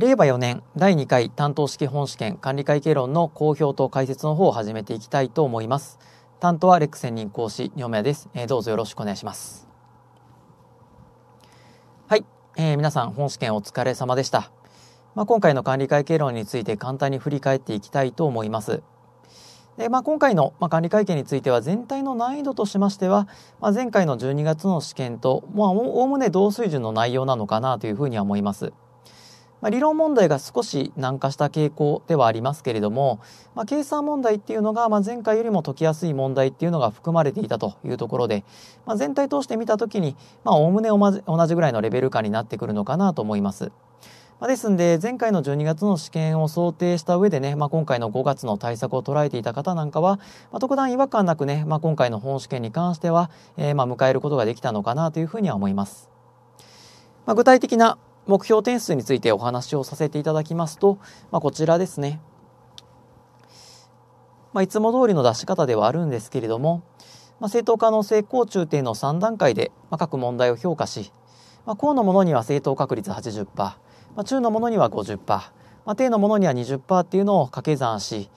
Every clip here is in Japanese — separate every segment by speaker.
Speaker 1: 令和4年第2回担当式本試験管理会計論の公表と解説の方を始めていきたいと思います。担当はレック専任講師、二宮です、えー、どうぞよろしくお願いします。はい、えー、皆さん本試験お疲れ様でした。まあ、今回の管理会計論について簡単に振り返っていきたいと思います。でまあ、今回の、ま管理会計については全体の難易度としましては、まあ、前回の12月の試験と、まあ、おおむね同水準の内容なのかなというふうには思います。まあ、理論問題が少し難化した傾向ではありますけれども、まあ、計算問題っていうのが、まあ、前回よりも解きやすい問題っていうのが含まれていたというところで、まあ、全体通して見たときに、まあ、おおむね同じぐらいのレベル感になってくるのかなと思います。まあ、ですんで、前回の12月の試験を想定した上でね、まあ、今回の5月の対策を捉えていた方なんかは、まあ、特段違和感なくね、まあ、今回の本試験に関しては、えー、まあ迎えることができたのかなというふうには思います。まあ、具体的な目標点数についてお話をさせていただきますと、まあ、こちらですね。まあ、いつも通りの出し方ではあるんですけれども、まあ、正当化の成功中点の3段階で、まあ、各問題を評価し、まあ、項のものには正当確率80%、まあ、中のものには50%、まあ、低のものには20%っていうのを掛け算し、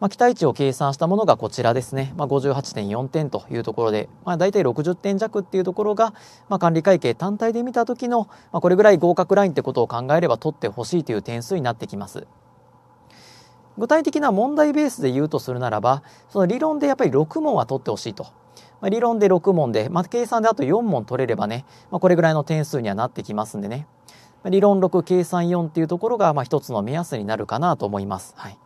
Speaker 1: まあ、期待値を計算したものがこちらですね。まあ、58.4点というところで、まあ、大体60点弱っていうところが、まあ、管理会計単体で見た時の、まあ、これぐらい合格ラインってことを考えれば取ってほしいという点数になってきます。具体的な問題ベースで言うとするならば、その理論でやっぱり6問は取ってほしいと。まあ、理論で6問で、まあ、計算であと4問取れればね、まあ、これぐらいの点数にはなってきますんでね。理論6、計算4っていうところが、まあ、一つの目安になるかなと思います。はい。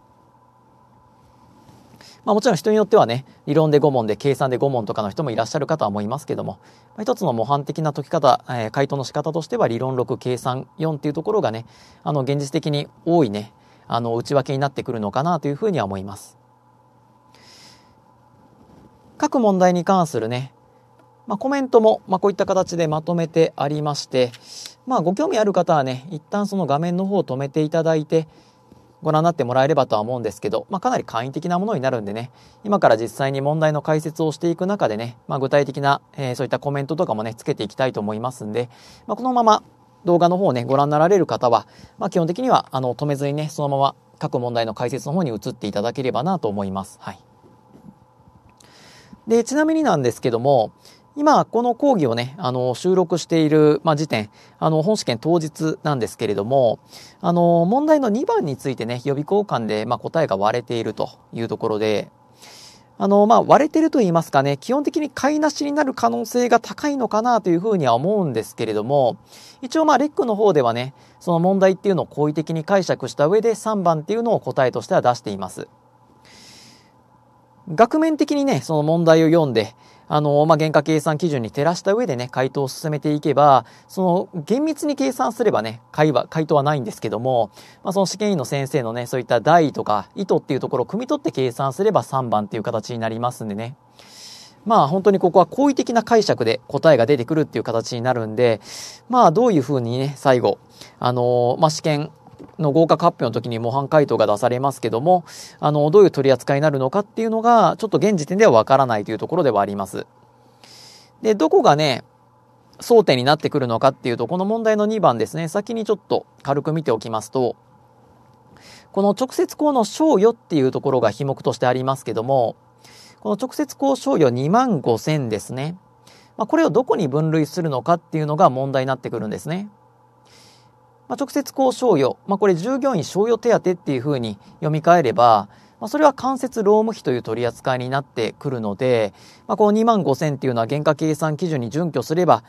Speaker 1: まあ、もちろん人によってはね、理論で5問で計算で5問とかの人もいらっしゃるかとは思いますけども、まあ、一つの模範的な解き方、えー、回答の仕方としては理論6、計算4っていうところがね、あの、現実的に多いね、あの、内訳になってくるのかなというふうには思います。各問題に関するね、まあ、コメントも、まあ、こういった形でまとめてありまして、まあ、ご興味ある方はね、一旦その画面の方を止めていただいて、ご覧になってもらえればとは思うんですけど、まあ、かなり簡易的なものになるんでね、今から実際に問題の解説をしていく中でね、まあ、具体的な、えー、そういったコメントとかもね、つけていきたいと思いますんで、まあ、このまま動画の方をね、ご覧になられる方は、まあ、基本的には、あの、止めずにね、そのまま各問題の解説の方に移っていただければなと思います。はい。で、ちなみになんですけども、今、この講義をね、あの、収録している、まあ、時点、あの、本試験当日なんですけれども、あの、問題の2番についてね、予備交換で、まあ、答えが割れているというところで、あの、まあ、割れてると言いますかね、基本的に買いなしになる可能性が高いのかなというふうには思うんですけれども、一応まあ、レックの方ではね、その問題っていうのを好意的に解釈した上で3番っていうのを答えとしては出しています。額面的にね、その問題を読んで、あの、まあ、原価計算基準に照らした上でね、回答を進めていけば、その、厳密に計算すればね、回は、回答はないんですけども、まあ、その試験員の先生のね、そういった題とか意図っていうところを汲み取って計算すれば3番っていう形になりますんでね。まあ本当にここは好意的な解釈で答えが出てくるっていう形になるんで、まあどういうふうにね、最後、あのー、まあ試験の合格発表の時に模範回答が出されますけども、あの、どういう取り扱いになるのかっていうのが、ちょっと現時点ではわからないというところではあります。で、どこがね、争点になってくるのかっていうと、この問題の2番ですね、先にちょっと軽く見ておきますと、この直接項の賞与っていうところが費目としてありますけども、この直接項賞与2万5000ですね。まあ、これをどこに分類するのかっていうのが問題になってくるんですね。まあ、直接こう賞与、まあ、これ従業員賞与手当っていうふうに読み替えれば、まあ、それは間接労務費という取り扱いになってくるので、まあ、この2万5000っていうのは原価計算基準に準拠すれば、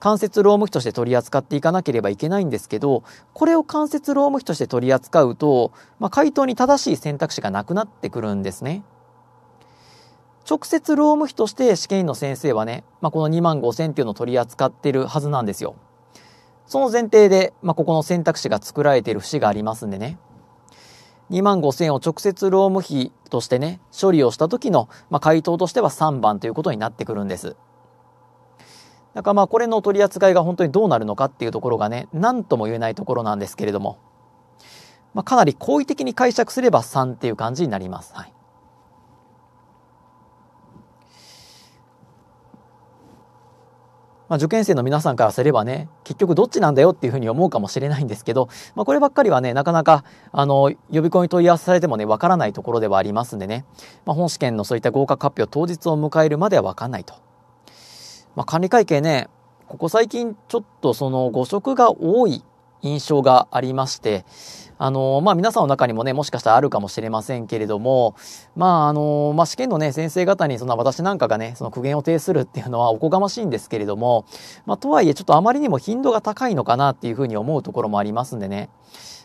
Speaker 1: 間接労務費として取り扱っていかなければいけないんですけど、これを間接労務費として取り扱うと、まあ、回答に正しい選択肢がなくなってくるんですね。直接労務費として試験員の先生はね、まあ、この2万5000っていうのを取り扱ってるはずなんですよ。その前提で、まあ、ここの選択肢が作られている節がありますんでね。2万5千を直接労務費としてね、処理をした時の、まあ、回答としては3番ということになってくるんです。だからまあこれの取り扱いが本当にどうなるのかっていうところがね、何とも言えないところなんですけれども、まあ、かなり好意的に解釈すれば3っていう感じになります。はい。まあ、受験生の皆さんからすればね、結局どっちなんだよっていうふうに思うかもしれないんですけど、まあ、こればっかりはね、なかなか、あの、予備校に問い合わせされてもね、わからないところではありますんでね、まあ、本試験のそういった合格発表当日を迎えるまではわかんないと。まあ、管理会計ね、ここ最近ちょっとその誤植が多い印象がありまして、あの、まあ、皆さんの中にもね、もしかしたらあるかもしれませんけれども、まあ、あの、まあ、試験のね、先生方にそんな私なんかがね、その苦言を呈するっていうのはおこがましいんですけれども、まあ、とはいえちょっとあまりにも頻度が高いのかなっていうふうに思うところもありますんでね。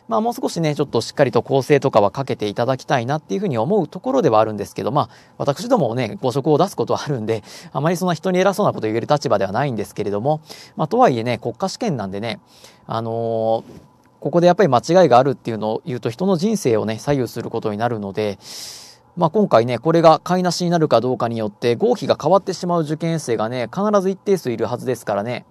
Speaker 1: まあもう少しね、ちょっとしっかりと構成とかはかけていただきたいなっていうふうに思うところではあるんですけど、まあ私どもね、誤職を出すことはあるんで、あまりそんな人に偉そうなこと言える立場ではないんですけれども、まあとはいえね、国家試験なんでね、あのーここでやっぱり間違いがあるっていうのを言うと人の人生をね、左右することになるので、まあ、今回ね、これが買いなしになるかどうかによって、合否が変わってしまう受験生がね、必ず一定数いるはずですからね。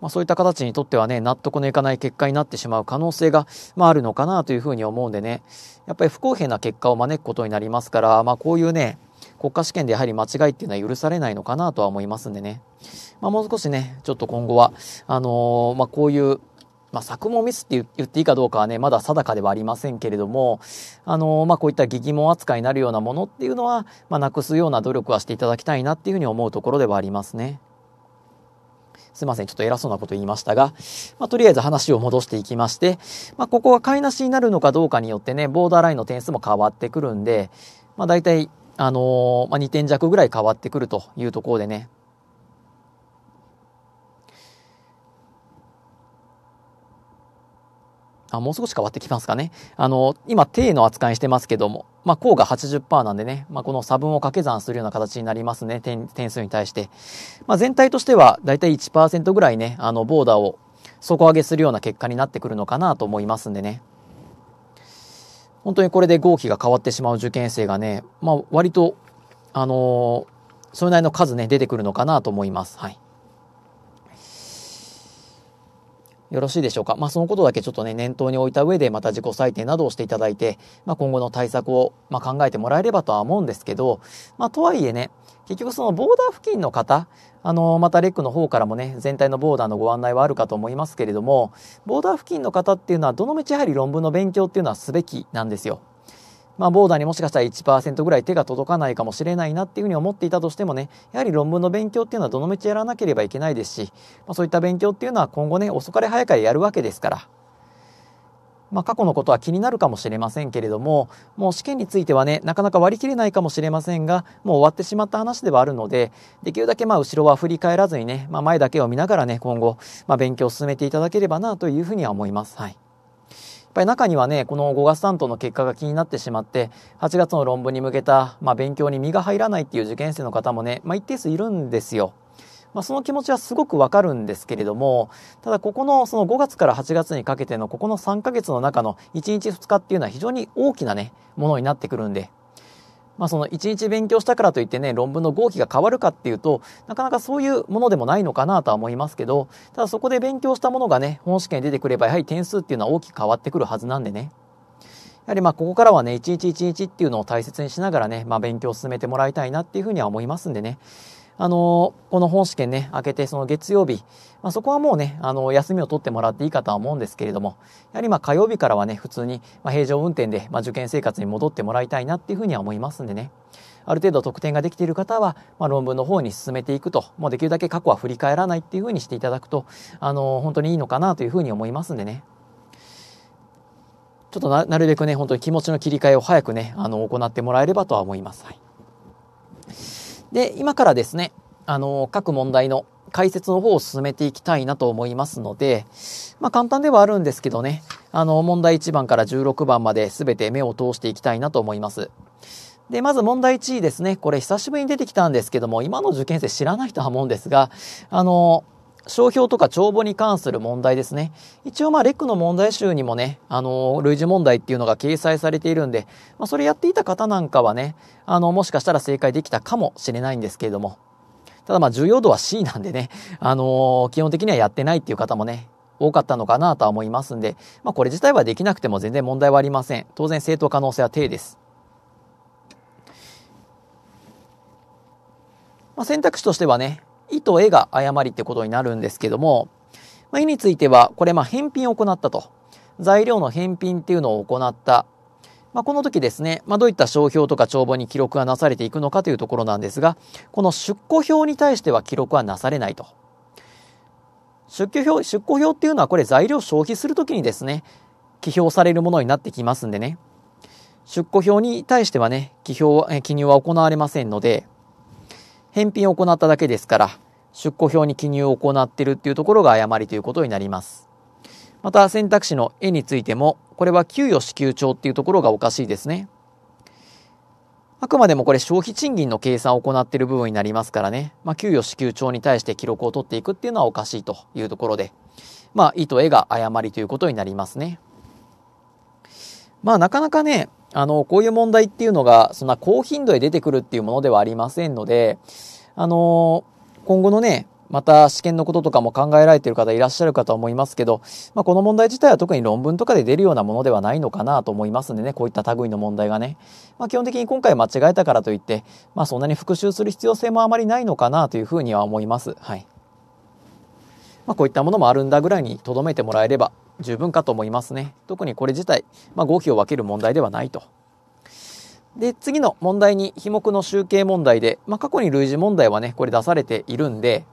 Speaker 1: まあ、そういった形にとってはね、納得のいかない結果になってしまう可能性が、まあ、あるのかなというふうに思うんでね、やっぱり不公平な結果を招くことになりますから、まあ、こういうね、国家試験でやはり間違いっていうのは許されないのかなとは思いますんでね。まあ、もう少しね、ちょっと今後は、あのー、まあ、こういう、まあ、作文ミスって言っていいかどうかはね、まだ定かではありませんけれども、あのー、まあ、こういった疑問扱いになるようなものっていうのは、まあ、なくすような努力はしていただきたいなっていうふうに思うところではありますね。すいません、ちょっと偉そうなこと言いましたが、まあ、とりあえず話を戻していきまして、まあ、ここは買いなしになるのかどうかによってね、ボーダーラインの点数も変わってくるんで、まあ、大体、あのー、まあ、2点弱ぐらい変わってくるというところでね、あ、もう少し変わってきますかね。あの、今、定の扱いしてますけども、まあ、項が80%なんでね、まあ、この差分を掛け算するような形になりますね、点数に対して。まあ、全体としては、だいたい1%ぐらいね、あの、ボーダーを底上げするような結果になってくるのかなと思いますんでね。本当にこれで合否が変わってしまう受験生がね、まあ、割と、あのー、それなりの数ね、出てくるのかなと思います。はい。よろしいでしょうか。まあ、そのことだけちょっとね、念頭に置いた上で、また自己採点などをしていただいて、まあ、今後の対策を、まあ、考えてもらえればとは思うんですけど、まあ、とはいえね、結局そのボーダー付近の方、あの、またレックの方からもね、全体のボーダーのご案内はあるかと思いますけれども、ボーダー付近の方っていうのは、どのみちやはり論文の勉強っていうのはすべきなんですよ。まあ、ボーダーにもしかしたら1%ぐらい手が届かないかもしれないなっていうふうに思っていたとしてもね、やはり論文の勉強っていうのはどのちやらなければいけないですし、まあ、そういった勉強っていうのは今後ね、遅かれ早かれやるわけですから、まあ、過去のことは気になるかもしれませんけれども、もう試験についてはね、なかなか割り切れないかもしれませんが、もう終わってしまった話ではあるので、できるだけまあ後ろは振り返らずにね、まあ、前だけを見ながらね、今後、まあ、勉強を進めていただければなというふうには思います。はい。ぱり中にはね、この5月担当の結果が気になってしまって、8月の論文に向けた、まあ、勉強に身が入らないっていう受験生の方もね、まあ、一定数いるんですよ。まあ、その気持ちはすごくわかるんですけれども、ただここのその5月から8月にかけてのここの3ヶ月の中の1日2日っていうのは非常に大きなね、ものになってくるんで、まあ、その1日勉強したからといってね、論文の合否が変わるかっていうと、なかなかそういうものでもないのかなとは思いますけど、ただそこで勉強したものがね、本試験に出てくれば、やはり点数っていうのは大きく変わってくるはずなんでね。やはりまあここからはね、一日一日っていうのを大切にしながらね、まあ勉強を進めてもらいたいなっていうふうには思いますんでね。あのこの本試験ね、明けてその月曜日、まあ、そこはもうね、あの休みを取ってもらっていいかとは思うんですけれども、やはりまあ火曜日からはね、普通に、まあ、平常運転で、まあ、受験生活に戻ってもらいたいなっていうふうには思いますんでね。ある程度得点ができている方は、まあ、論文の方に進めていくと、もうできるだけ過去は振り返らないっていうふうにしていただくと、あの本当にいいのかなというふうに思いますんでね。ちょっとななるべくね、本当に気持ちの切り替えを早くね、あの、行ってもらえればとは思います。はい。で、今からですね、あの、各問題の解説の方を進めていきたいなと思いますので、まあ、簡単ではあるんですけどね、あの、問題1番から16番まで全て目を通していきたいなと思います。で、まず問題1位ですね。これ久しぶりに出てきたんですけども、今の受験生知らないとは思うんですが、あの、商標とか帳簿に関する問題ですね。一応まあ、レックの問題集にもね、あの類似問題っていうのが掲載されているんで、まあ、それやっていた方なんかはね、あの、もしかしたら正解できたかもしれないんですけれども。ただまあ、重要度は C なんでね、あの基本的にはやってないっていう方もね、多かったのかなとは思いますんで、まあ、これ自体はできなくても全然問題はありません。当然、正当可能性は低です。まあ、選択肢としてはね、意図絵が誤りってことになるんですけども、まあ、絵については、これ、まあ、返品を行ったと。材料の返品っていうのを行った。まあ、この時ですね、まあ、どういった商標とか帳簿に記録がなされていくのかというところなんですが、この出庫表に対しては記録はなされないと。出庫表、出庫表っていうのはこれ材料消費するときにですね、記表されるものになってきますんでね。出庫表に対してはね、記表、記入は行われませんので、返品を行っただけですから、出庫表に記入を行っているっていうところが誤りということになります。また選択肢の絵についても、これは給与支給帳っていうところがおかしいですね。あくまでもこれ消費賃金の計算を行っている部分になりますからね、まあ、給与支給帳に対して記録を取っていくっていうのはおかしいというところで、まあ、意と絵が誤りということになりますね。まあ、なかなかね、あの、こういう問題っていうのが、そんな高頻度で出てくるっていうものではありませんので、あの今後のね、また試験のこととかも考えられている方いらっしゃるかと思いますけど、まあ、この問題自体は特に論文とかで出るようなものではないのかなと思いますんでね、こういった類の問題がね。まあ、基本的に今回間違えたからといって、まあ、そんなに復習する必要性もあまりないのかなというふうには思います。はい。まあ、こういったものもあるんだぐらいに留めてもらえれば十分かと思いますね。特にこれ自体、まあ、合否を分ける問題ではないと。で、次の問題に、被目の集計問題で、まあ、過去に類似問題はね、これ出されているんで、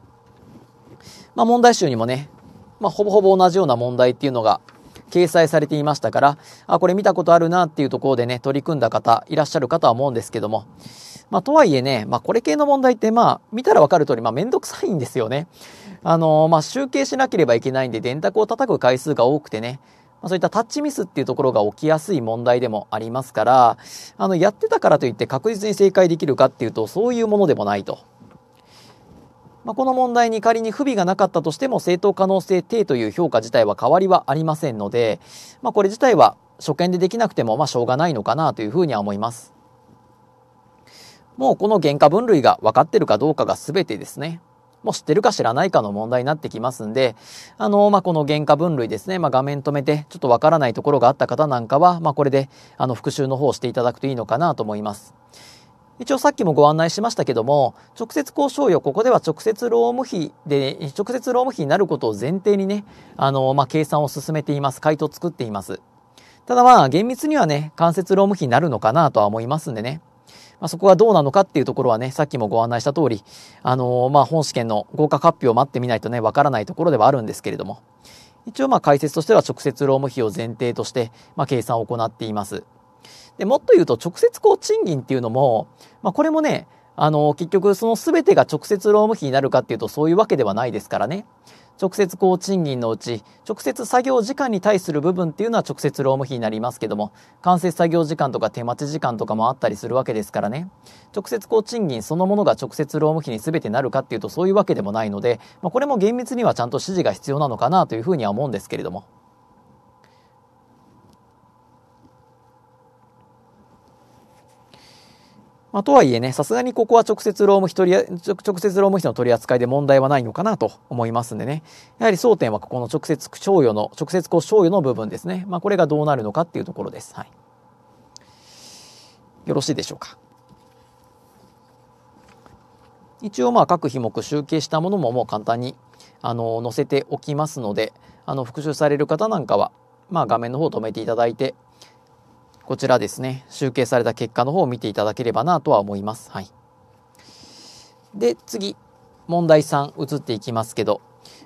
Speaker 1: まあ、問題集にもね、まあ、ほぼほぼ同じような問題っていうのが掲載されていましたから、あ、これ見たことあるなっていうところでね、取り組んだ方、いらっしゃるかとは思うんですけども、まあ、とはいえね、まあ、これ系の問題って、まあ、見たらわかる通り、まあ、めんどくさいんですよね。あのー、まあ、集計しなければいけないんで、電卓を叩く回数が多くてね、そういったタッチミスっていうところが起きやすい問題でもありますから、あの、やってたからといって確実に正解できるかっていうと、そういうものでもないと。まあ、この問題に仮に不備がなかったとしても、正当可能性低という評価自体は変わりはありませんので、まあ、これ自体は初見でできなくても、まあ、しょうがないのかなというふうには思います。もうこの原価分類が分かってるかどうかが全てですね。もう知ってるか知らないかの問題になってきますんで、あの、まあ、この原価分類ですね、まあ、画面止めてちょっとわからないところがあった方なんかは、まあ、これで、あの、復習の方をしていただくといいのかなと思います。一応さっきもご案内しましたけども、直接交渉よ、ここでは直接労務費で、直接労務費になることを前提にね、あの、まあ、計算を進めています。回答を作っています。ただまあ、厳密にはね、間接労務費になるのかなとは思いますんでね。まあ、そこがどうなのかっていうところはね、さっきもご案内した通り、あのー、まあ、本試験の合格発表を待ってみないとね、わからないところではあるんですけれども、一応まあ解説としては直接労務費を前提として、まあ、計算を行っています。で、もっと言うと直接こう賃金っていうのも、まあ、これもね、あのー、結局その全てが直接労務費になるかっていうとそういうわけではないですからね。直接高賃金のうち、直接作業時間に対する部分っていうのは直接労務費になりますけども、間接作業時間とか手待ち時間とかもあったりするわけですからね、直接高賃金そのものが直接労務費に全てなるかっていうとそういうわけでもないので、まあ、これも厳密にはちゃんと指示が必要なのかなというふうには思うんですけれども。まあ、とはいえね、さすがにここは直接労務費人、直接労務費の取り扱いで問題はないのかなと思いますんでね。やはり争点はここの直接賞与の、直接交渉与の部分ですね。まあ、これがどうなるのかっていうところです。はい。よろしいでしょうか。一応まあ各品目集計したものももう簡単にあの載せておきますので、あの復習される方なんかは、まあ、画面の方を止めていただいて、こちらですね、集計された結果の方を見ていただければなとは思います。はい。で、次、問題3移っていきますけど、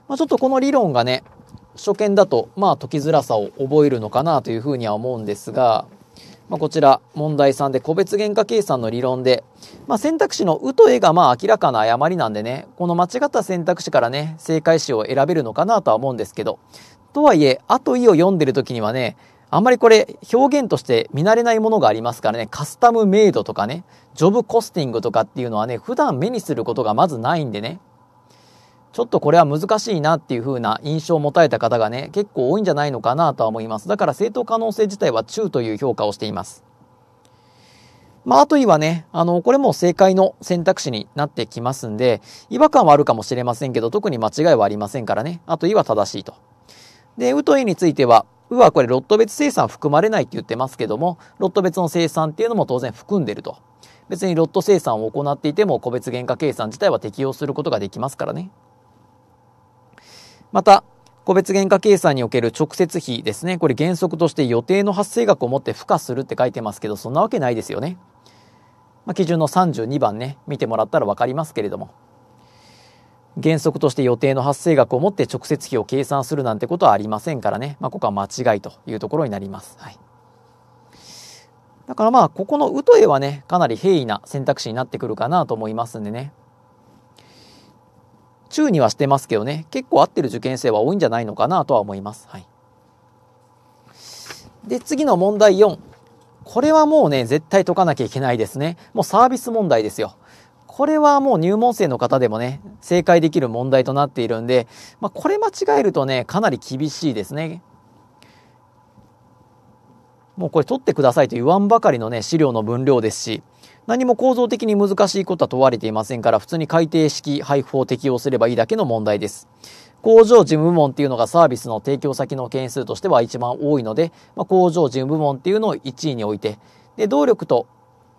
Speaker 1: まあ、ちょっとこの理論がね、初見だと、まあ、解きづらさを覚えるのかなというふうには思うんですが、まあ、こちら、問題3で個別原価計算の理論で、まあ、選択肢のうとえがまあ明らかな誤りなんでね、この間違った選択肢からね、正解詞を選べるのかなとは思うんですけど、とはいえ、あといを読んでる時にはね、あんまりこれ表現として見慣れないものがありますからね、カスタムメイドとかね、ジョブコスティングとかっていうのはね、普段目にすることがまずないんでね、ちょっとこれは難しいなっていう風な印象を持たれた方がね、結構多いんじゃないのかなとは思います。だから正当可能性自体は中という評価をしています。まあ、あといはね、あの、これも正解の選択肢になってきますんで、違和感はあるかもしれませんけど、特に間違いはありませんからね、あといは正しいと。で、ウトイについては、ウはこれロット別生産含まれないって言ってますけども、ロット別の生産っていうのも当然含んでると。別にロット生産を行っていても個別原価計算自体は適用することができますからね。また、個別原価計算における直接費ですね。これ原則として予定の発生額をもって付加するって書いてますけど、そんなわけないですよね。まあ、基準の32番ね、見てもらったら分かりますけれども。原則として予定の発生額をもって直接費を計算するなんてことはありませんからね、まあ、ここは間違いというところになります。はい、だからまあここの「う」と「エはねかなり平易な選択肢になってくるかなと思いますんでね。中にはしてますけどね結構合ってる受験生は多いんじゃないのかなとは思います。はい、で次の問題4これはもうね絶対解かなきゃいけないですねもうサービス問題ですよ。これはもう入門生の方でもね、正解できる問題となっているんで、まあ、これ間違えるとね、かなり厳しいですね。もうこれ取ってくださいと言わんばかりのね、資料の分量ですし、何も構造的に難しいことは問われていませんから、普通に改定式配布を適用すればいいだけの問題です。工場事務部門っていうのがサービスの提供先の件数としては一番多いので、まあ、工場事務部門っていうのを1位に置いて、で、動力と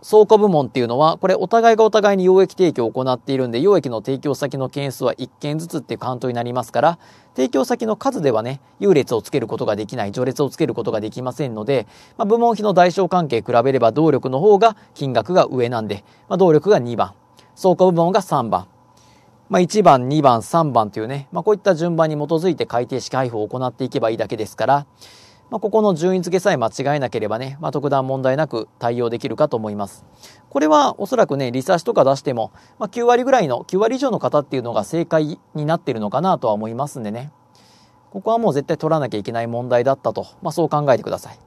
Speaker 1: 倉庫部門っていうのは、これお互いがお互いに溶液提供を行っているんで、溶液の提供先の件数は1件ずつっていうカウントになりますから、提供先の数ではね、優劣をつけることができない、序列をつけることができませんので、まあ、部門費の代償関係比べれば動力の方が金額が上なんで、まあ、動力が2番、倉庫部門が3番、まあ、1番、2番、3番というね、まあ、こういった順番に基づいて改定式配布を行っていけばいいだけですから、まあ、ここの順位付けさえ間違えなければね、まあ、特段問題なく対応できるかと思います。これはおそらくね、リサーチとか出しても、まあ、9割ぐらいの、9割以上の方っていうのが正解になってるのかなとは思いますんでね。ここはもう絶対取らなきゃいけない問題だったと、まあ、そう考えてください。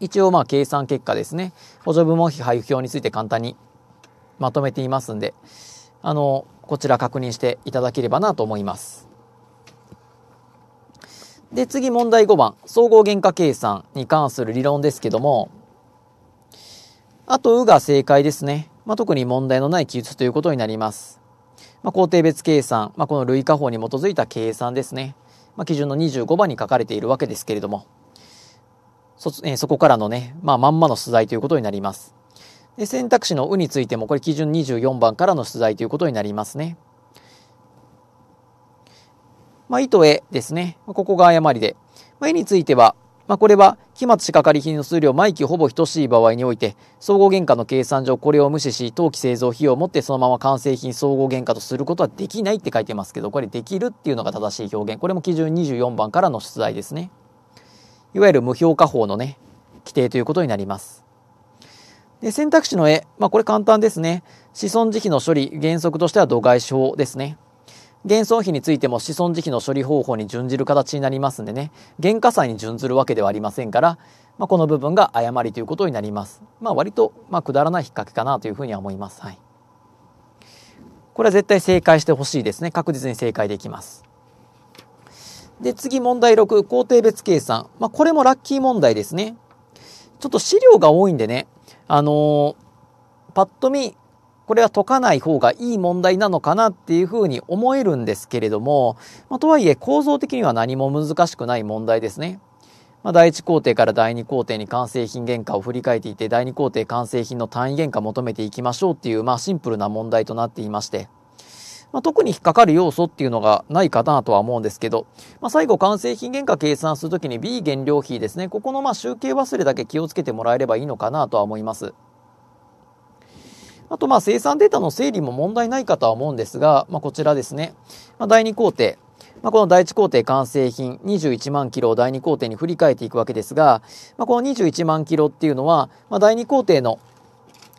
Speaker 1: 一応まあ計算結果ですね、補助部門費配布表について簡単にまとめていますんで、あの、こちら確認していただければなと思います。で、次問題5番。総合原価計算に関する理論ですけども、あと、うが正解ですね。まあ、特に問題のない記述ということになります。まあ、工程別計算、まあ、この類化法に基づいた計算ですね。まあ、基準の25番に書かれているわけですけれども、そ,、えー、そこからのね、まあ、まんまの出題ということになります。で選択肢の「う」についても、これ基準24番からの出題ということになりますね。まあ、意絵ですね。ここが誤りで。まあ、絵については、まあ、これは、期末仕掛かり品の数量毎期ほぼ等しい場合において、総合原価の計算上これを無視し、当期製造費用をもってそのまま完成品総合原価とすることはできないって書いてますけど、これできるっていうのが正しい表現。これも基準24番からの出題ですね。いわゆる無評価法のね、規定ということになります。で選択肢の絵、まあ、これ簡単ですね。子孫時期の処理、原則としては度外視法ですね。減損費についても子孫時期の処理方法に準じる形になりますんでね、減価債に準ずるわけではありませんから、まあ、この部分が誤りということになります。まあ、割と、まあ、くだらない引っ掛けかなというふうには思います。はい。これは絶対正解してほしいですね。確実に正解できます。で、次問題6、工程別計算。まあ、これもラッキー問題ですね。ちょっと資料が多いんでね、あのー、パッと見、これは解かない方がいい問題なのかなっていうふうに思えるんですけれども、まあ、とはいえ構造的には何も難しくない問題ですね。まあ、第1工程から第2工程に完成品原価を振り返っていて、第2工程完成品の単位原価求めていきましょうっていう、まあシンプルな問題となっていまして、まあ、特に引っかかる要素っていうのがないかなとは思うんですけど、まあ、最後完成品原価計算するときに B 原料費ですね、ここのまあ集計忘れだけ気をつけてもらえればいいのかなとは思います。あと、まあ、生産データの整理も問題ないかとは思うんですが、まあ、こちらですね。まあ、第2工程。まあ、この第1工程完成品21万キロを第2工程に振り返っていくわけですが、まあ、この21万キロっていうのは、まあ、第2工程の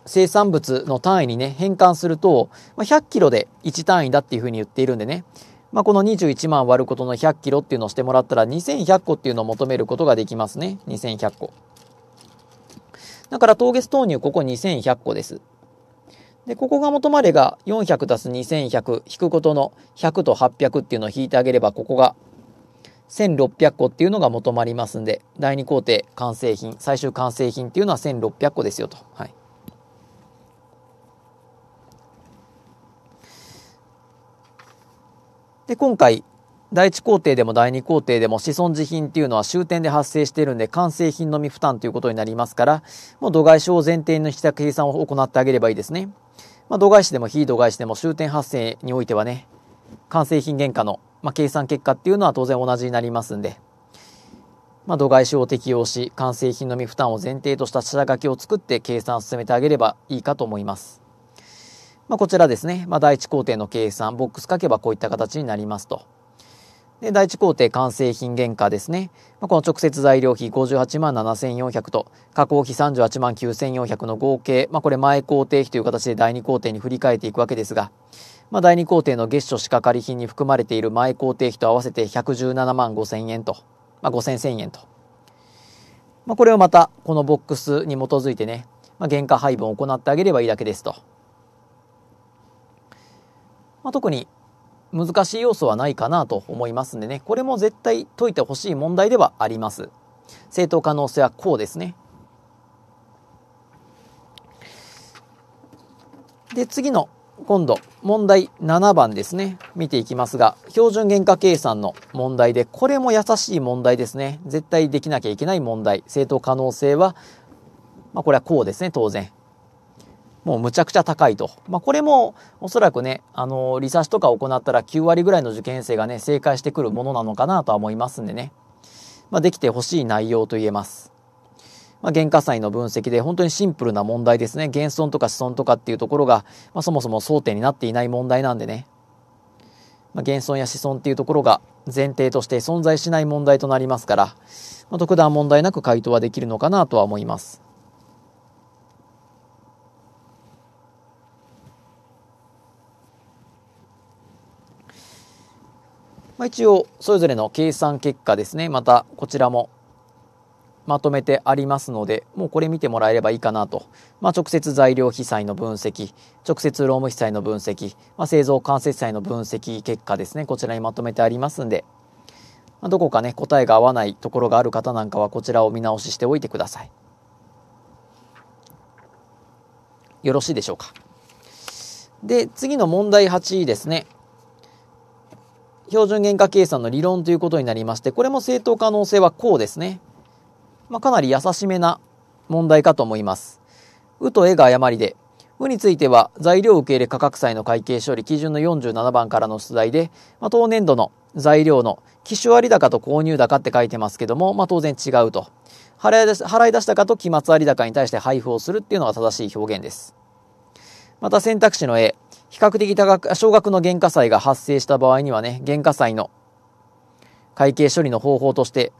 Speaker 1: 生産物の単位にね、変換すると、まあ、100キロで1単位だっていうふうに言っているんでね、まあ、この21万割ることの100キロっていうのをしてもらったら2100個っていうのを求めることができますね。2100個。だから、凍月投入ここ2100個です。で、ここが求まれが400足す2100引くことの100と800っていうのを引いてあげれば、ここが1600個っていうのが求まりますんで、第2工程完成品、最終完成品っていうのは1600個ですよと。はい。で、今回、第1工程でも第2工程でも子孫自品っていうのは終点で発生しているんで完成品のみ負担ということになりますから、もう度外視を前提の引き計算を行ってあげればいいですね。まあ、度外視でも非度外視でも終点発生においてはね、完成品原価の、まあ、計算結果っていうのは当然同じになりますんで、まあ、度外視を適用し、完成品のみ負担を前提とした下書きを作って計算を進めてあげればいいかと思います。まあ、こちらですね、まあ、第1工程の計算、ボックス書けばこういった形になりますと。で第一工程完成品原価ですね。まあ、この直接材料費58万7400と、加工費38万9400の合計、まあ、これ前工程費という形で第二工程に振り替えていくわけですが、まあ、第二工程の月初仕掛かり品に含まれている前工程費と合わせて117万5000円と、まあ、5000、0 0 0円と。まあ、これをまたこのボックスに基づいてね、まあ、原価配分を行ってあげればいいだけですと。まあ、特に難しい要素はないかなと思いますんでね、これも絶対解いてほしい問題ではあります。正当可能性はこうですね。で、次の今度問題7番ですね見ていきますが標準原価計算の問題でこれも優しい問題ですね絶対できなきゃいけない問題正当可能性は、まあ、これはこうですね当然もうむちゃくちゃ高いと。まあ、これもおそらくね、あのー、リサーチとか行ったら9割ぐらいの受験生がね、正解してくるものなのかなとは思いますんでね。まあ、できてほしい内容と言えます。まあ、原価債の分析で本当にシンプルな問題ですね。減損とか子孫とかっていうところが、まあ、そもそも争点になっていない問題なんでね。まあ、減損や子孫っていうところが前提として存在しない問題となりますから、まあ、特段問題なく回答はできるのかなとは思います。まあ、一応それぞれの計算結果ですねまたこちらもまとめてありますのでもうこれ見てもらえればいいかなと、まあ、直接材料被災の分析直接労務被災の分析、まあ、製造間接災の分析結果ですねこちらにまとめてありますんで、まあ、どこかね答えが合わないところがある方なんかはこちらを見直ししておいてくださいよろしいでしょうかで次の問題8ですね標準原価計算の理論ということになりまして、これも正当可能性はこうですね。まあ、かなり優しめな問題かと思います。うとえが誤りで、うについては材料受け入れ価格債の会計処理基準の47番からの出題で、まあ、当年度の材料の機種割高と購入高って書いてますけども、まあ、当然違うと。払い出し払い出し高と期末割高に対して配布をするっていうのが正しい表現です。また選択肢の A。比較的多額、少額の減価債が発生した場合にはね、減価債の会計処理の方法として、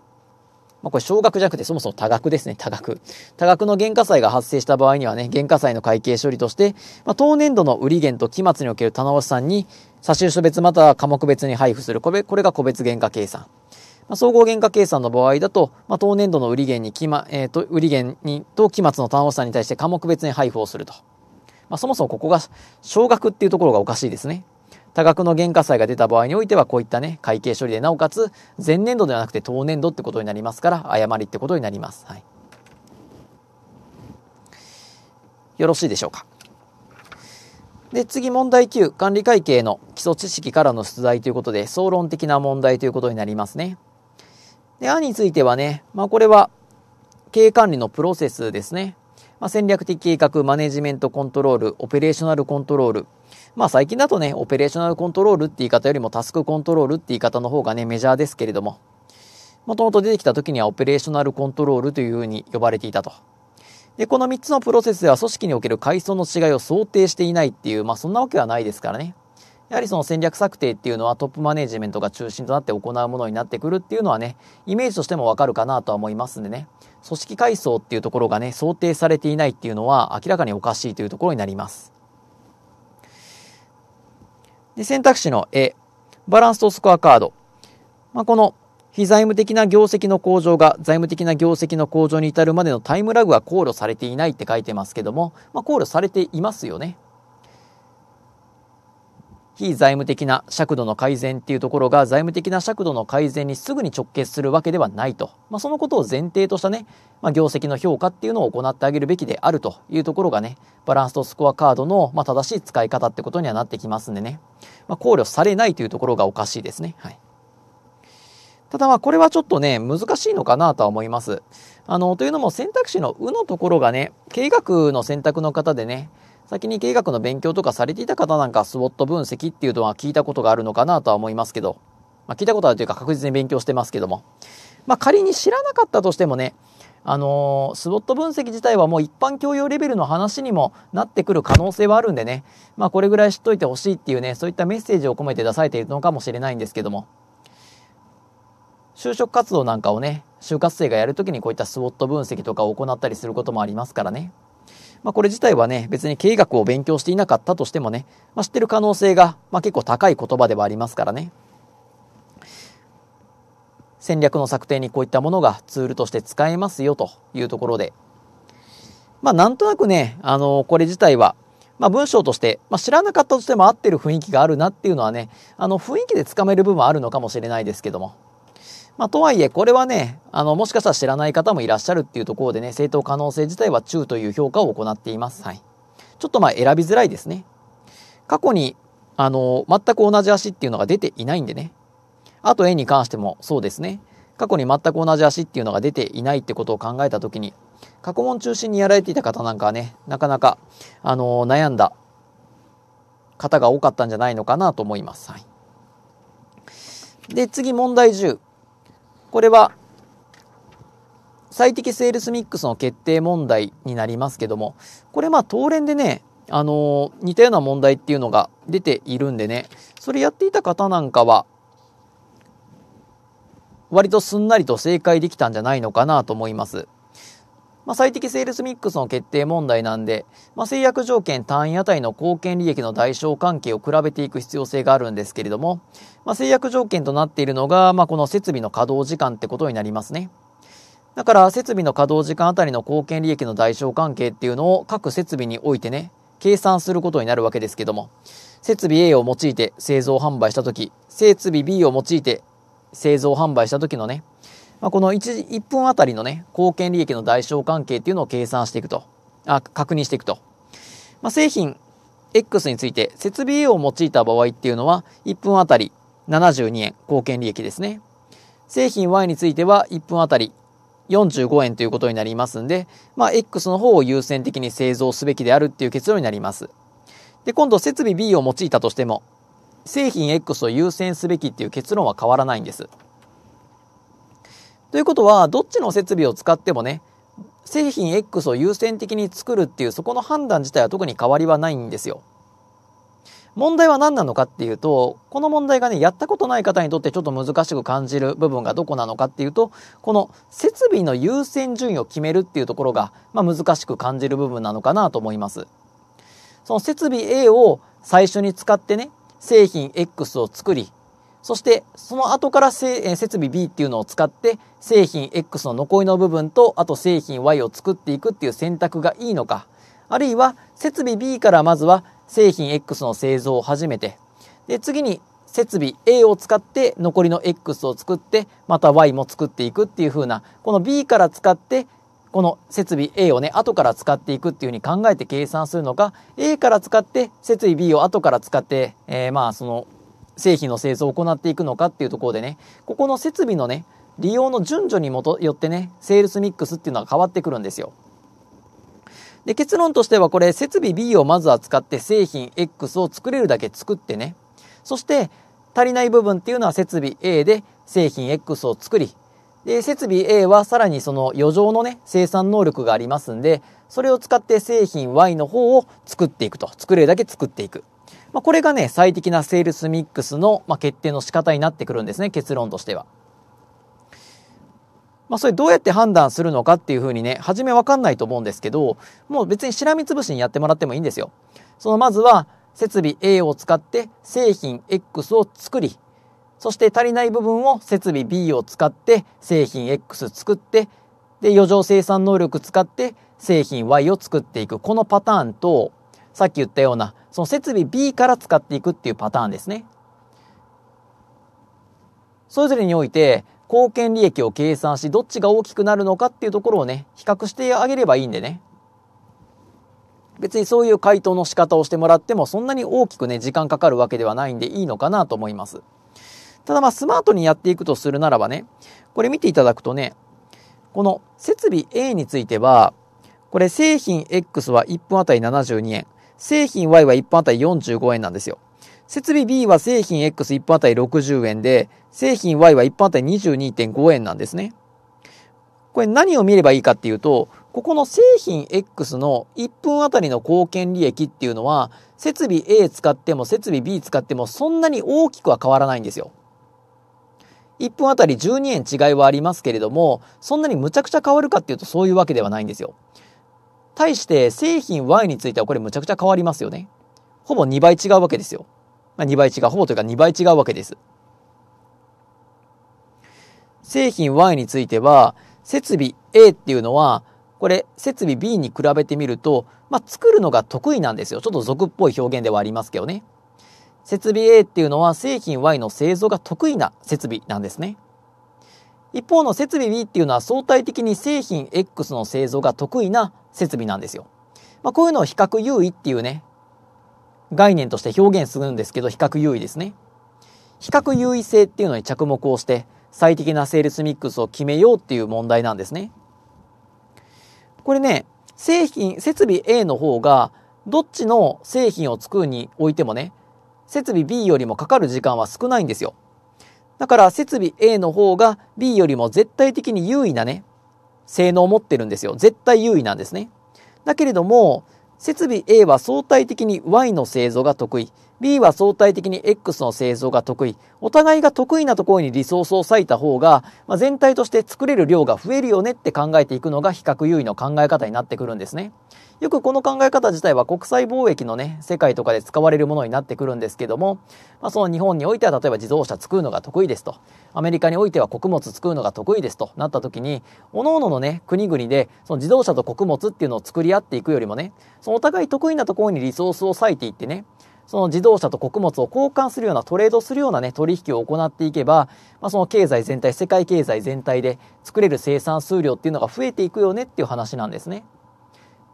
Speaker 1: まあ、これ少額じゃなくてそもそも多額ですね、多額。多額の減価債が発生した場合にはね、減価債の会計処理として、まあ、当年度の売り減と期末における棚卸さんに差収書別または科目別に配布する。これ、これが個別減価計算。まあ、総合原価計算の場合だと、まあ、当年度の売り減に、ま、えー、と、売り減にと期末の単位さんに対して科目別に配布をすると。まあ、そもそもここが少額っていうところがおかしいですね。多額の減価債が出た場合においては、こういったね、会計処理で、なおかつ、前年度ではなくて当年度ってことになりますから、誤りってことになります。はい。よろしいでしょうか。で、次、問題9、管理会計の基礎知識からの出題ということで、総論的な問題ということになりますね。で、案についてはね、まあ、これは、経営管理のプロセスですね。まあ、戦略的計画、マネジメントコントロール、オペレーショナルコントロール。まあ最近だとね、オペレーショナルコントロールって言い方よりもタスクコントロールって言い方の方がね、メジャーですけれども、もともと出てきた時にはオペレーショナルコントロールというふうに呼ばれていたと。で、この3つのプロセスでは組織における階層の違いを想定していないっていう、まあそんなわけはないですからね。やはりその戦略策定っていうのはトップマネジメントが中心となって行うものになってくるっていうのはね、イメージとしてもわかるかなとは思いますんでね。組織階層っていうところがね、想定されていないっていうのは明らかにおかしいというところになります。で、選択肢の A、バランスとスコアカード。まあ、この、非財務的な業績の向上が財務的な業績の向上に至るまでのタイムラグは考慮されていないって書いてますけども、まあ、考慮されていますよね。非財務的な尺度の改善っていうところが財務的な尺度の改善にすぐに直結するわけではないと、まあ、そのことを前提としたね、まあ、業績の評価っていうのを行ってあげるべきであるというところがねバランスとスコアカードのまあ正しい使い方ってことにはなってきますんでね、まあ、考慮されないというところがおかしいですね。はいただまあこれはちょっとね難しいのかなとは思います。あのというのも選択肢の「う」のところがね経営学の選択の方でね先に経営学の勉強とかされていた方なんかスウォット分析っていうのは聞いたことがあるのかなとは思いますけど、まあ、聞いたことあるというか確実に勉強してますけども、まあ、仮に知らなかったとしてもねあのー、スウット分析自体はもう一般教養レベルの話にもなってくる可能性はあるんでね、まあ、これぐらい知っといてほしいっていうねそういったメッセージを込めて出されているのかもしれないんですけども就職活動なんかをね就活生がやるときにこういったスウット分析とかを行ったりすることもありますからね。まあ、これ自体はね、別に経営学を勉強していなかったとしてもね、まあ、知ってる可能性が、まあ、結構高い言葉ではありますからね。戦略の策定にこういったものがツールとして使えますよというところで、まあ、なんとなくね、あのー、これ自体は、まあ、文章として、まあ、知らなかったとしても合ってる雰囲気があるなっていうのはね、あの、雰囲気でつかめる部分はあるのかもしれないですけども。まあ、とはいえ、これはね、あの、もしかしたら知らない方もいらっしゃるっていうところでね、正当可能性自体は中という評価を行っています。はい。ちょっとまあ選びづらいですね。過去に、あの、全く同じ足っていうのが出ていないんでね。あと絵に関してもそうですね。過去に全く同じ足っていうのが出ていないってことを考えたときに、過去問中心にやられていた方なんかはね、なかなか、あの、悩んだ方が多かったんじゃないのかなと思います。はい。で、次問題10。これは最適セールスミックスの決定問題になりますけども、これまあ当連でね、あのー、似たような問題っていうのが出ているんでね、それやっていた方なんかは、割とすんなりと正解できたんじゃないのかなと思います。まあ、最適セールスミックスの決定問題なんで、まあ、制約条件単位あたりの貢献利益の代償関係を比べていく必要性があるんですけれども、まあ、制約条件となっているのが、まあ、この設備の稼働時間ってことになりますね。だから設備の稼働時間あたりの貢献利益の代償関係っていうのを各設備においてね、計算することになるわけですけども、設備 A を用いて製造販売したとき、設備 B を用いて製造販売したときのね、まあ、この 1, 1分あたりのね、貢献利益の代償関係っていうのを計算していくと。あ、確認していくと。まあ、製品 X について設備 A を用いた場合っていうのは1分あたり72円貢献利益ですね。製品 Y については1分あたり45円ということになりますんで、まあ、X の方を優先的に製造すべきであるっていう結論になります。で、今度設備 B を用いたとしても、製品 X を優先すべきっていう結論は変わらないんです。ということは、どっちの設備を使ってもね、製品 X を優先的に作るっていうそこの判断自体は特に変わりはないんですよ。問題は何なのかっていうとこの問題がねやったことない方にとってちょっと難しく感じる部分がどこなのかっていうとこの設備の優先順位を決めるっていうところが、まあ、難しく感じる部分なのかなと思います。その設備 A を最初に使ってね製品 X を作りそしてその後から設備 B っていうのを使って製品 X の残りの部分とあと製品 Y を作っていくっていう選択がいいのかあるいは設備 B からまずは製品 X の製造を始めてで次に設備 A を使って残りの X を作ってまた Y も作っていくっていう風なこの B から使ってこの設備 A をね後から使っていくっていう風に考えて計算するのか A から使って設備 B を後から使って、えまあその製品の製造を行っていくのかっていうところでね、ここの設備のね、利用の順序にもとよってね、セールスミックスっていうのが変わってくるんですよ。で、結論としてはこれ、設備 B をまずは使って製品 X を作れるだけ作ってね、そして足りない部分っていうのは設備 A で製品 X を作り、で、設備 A はさらにその余剰のね、生産能力がありますんで、それを使って製品 Y の方を作っていくと。作れるだけ作っていく。まあ、これがね、最適なセールスミックスの、まあ、決定の仕方になってくるんですね、結論としては。まあ、それどうやって判断するのかっていうふうにね、初めわかんないと思うんですけど、もう別にしらみつぶしにやってもらってもいいんですよ。そのまずは、設備 A を使って製品 X を作り、そして足りない部分を設備 B を使って製品 X 作って、で、余剰生産能力使って製品 Y を作っていく。このパターンと、さっき言ったようなその設備 B から使っていくっていうパターンですね。それぞれにおいて、貢献利益を計算し、どっちが大きくなるのかっていうところをね、比較してあげればいいんでね。別にそういう回答の仕方をしてもらっても、そんなに大きくね、時間かかるわけではないんでいいのかなと思います。ただまあ、スマートにやっていくとするならばね、これ見ていただくとね、この設備 A については、これ製品 X は1分あたり72円。製品 Y は1本あたり45円なんですよ。設備 B は製品 X1 本あたり60円で、製品 Y は1本あたり22.5円なんですね。これ何を見ればいいかっていうと、ここの製品 X の1分あたりの貢献利益っていうのは、設備 A 使っても設備 B 使ってもそんなに大きくは変わらないんですよ。1分あたり12円違いはありますけれども、そんなにむちゃくちゃ変わるかっていうとそういうわけではないんですよ。対して製品 Y についてはこれむちゃくちゃ変わりますよね。ほぼ2倍違うわけですよ。まあ、2倍違う、ほぼというか2倍違うわけです。製品 Y については、設備 A っていうのは、これ設備 B に比べてみると、まあ、作るのが得意なんですよ。ちょっと俗っぽい表現ではありますけどね。設備 A っていうのは製品 Y の製造が得意な設備なんですね。一方の設備 B っていうのは相対的に製品 X の製造が得意な設備なんですよ。まあ、こういうのを比較優位っていうね、概念として表現するんですけど、比較優位ですね。比較優位性っていうのに着目をして、最適なセールスミックスを決めようっていう問題なんですね。これね、製品、設備 A の方が、どっちの製品を作るにおいてもね、設備 B よりもかかる時間は少ないんですよ。だから設備 A の方が B よりも絶対的に優位なね、性能を持ってるんですよ。絶対優位なんですね。だけれども、設備 A は相対的に Y の製造が得意。B は相対的に X の製造が得意。お互いが得意なところにリソースを割いた方が、まあ、全体として作れる量が増えるよねって考えていくのが比較優位の考え方になってくるんですね。よくこの考え方自体は国際貿易のね、世界とかで使われるものになってくるんですけども、まあ、その日本においては例えば自動車作るのが得意ですと、アメリカにおいては穀物作るのが得意ですとなった時に、各々のね、国々でその自動車と穀物っていうのを作り合っていくよりもね、そのお互い得意なところにリソースを割いていってね、その自動車と穀物を交換するようなトレードするようなね取引を行っていけば、まあ、その経済全体世界経済全体で作れる生産数量っていうのが増えていくよねっていう話なんですね。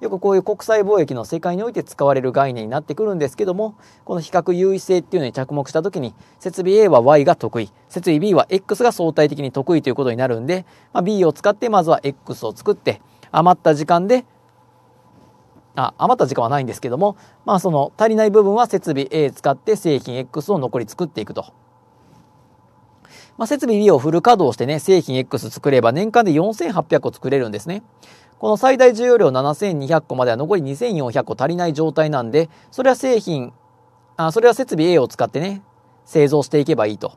Speaker 1: よくこういう国際貿易の世界において使われる概念になってくるんですけどもこの比較優位性っていうのに着目した時に設備 A は Y が得意設備 B は X が相対的に得意ということになるんで、まあ、B を使ってまずは X を作って余った時間であ余った時間はないんですけども、まあ、その足りない部分は設備 A 使って製品 X を残り作っていくと。まあ、設備 B をフル稼働してね、製品 X 作れば年間で4800個作れるんですね。この最大重要量7200個までは残り2400個足りない状態なんで、それは製品、あそれは設備 A を使ってね、製造していけばいいと。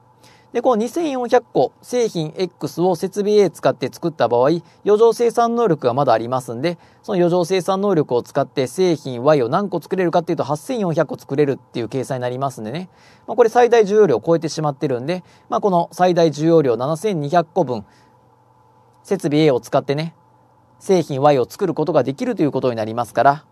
Speaker 1: で、この2400個製品 X を設備 A 使って作った場合、余剰生産能力がまだありますんで、その余剰生産能力を使って製品 Y を何個作れるかっていうと8400個作れるっていう計算になりますんでね。まあ、これ最大需要量を超えてしまってるんで、まあ、この最大需要量7200個分、設備 A を使ってね、製品 Y を作ることができるということになりますから、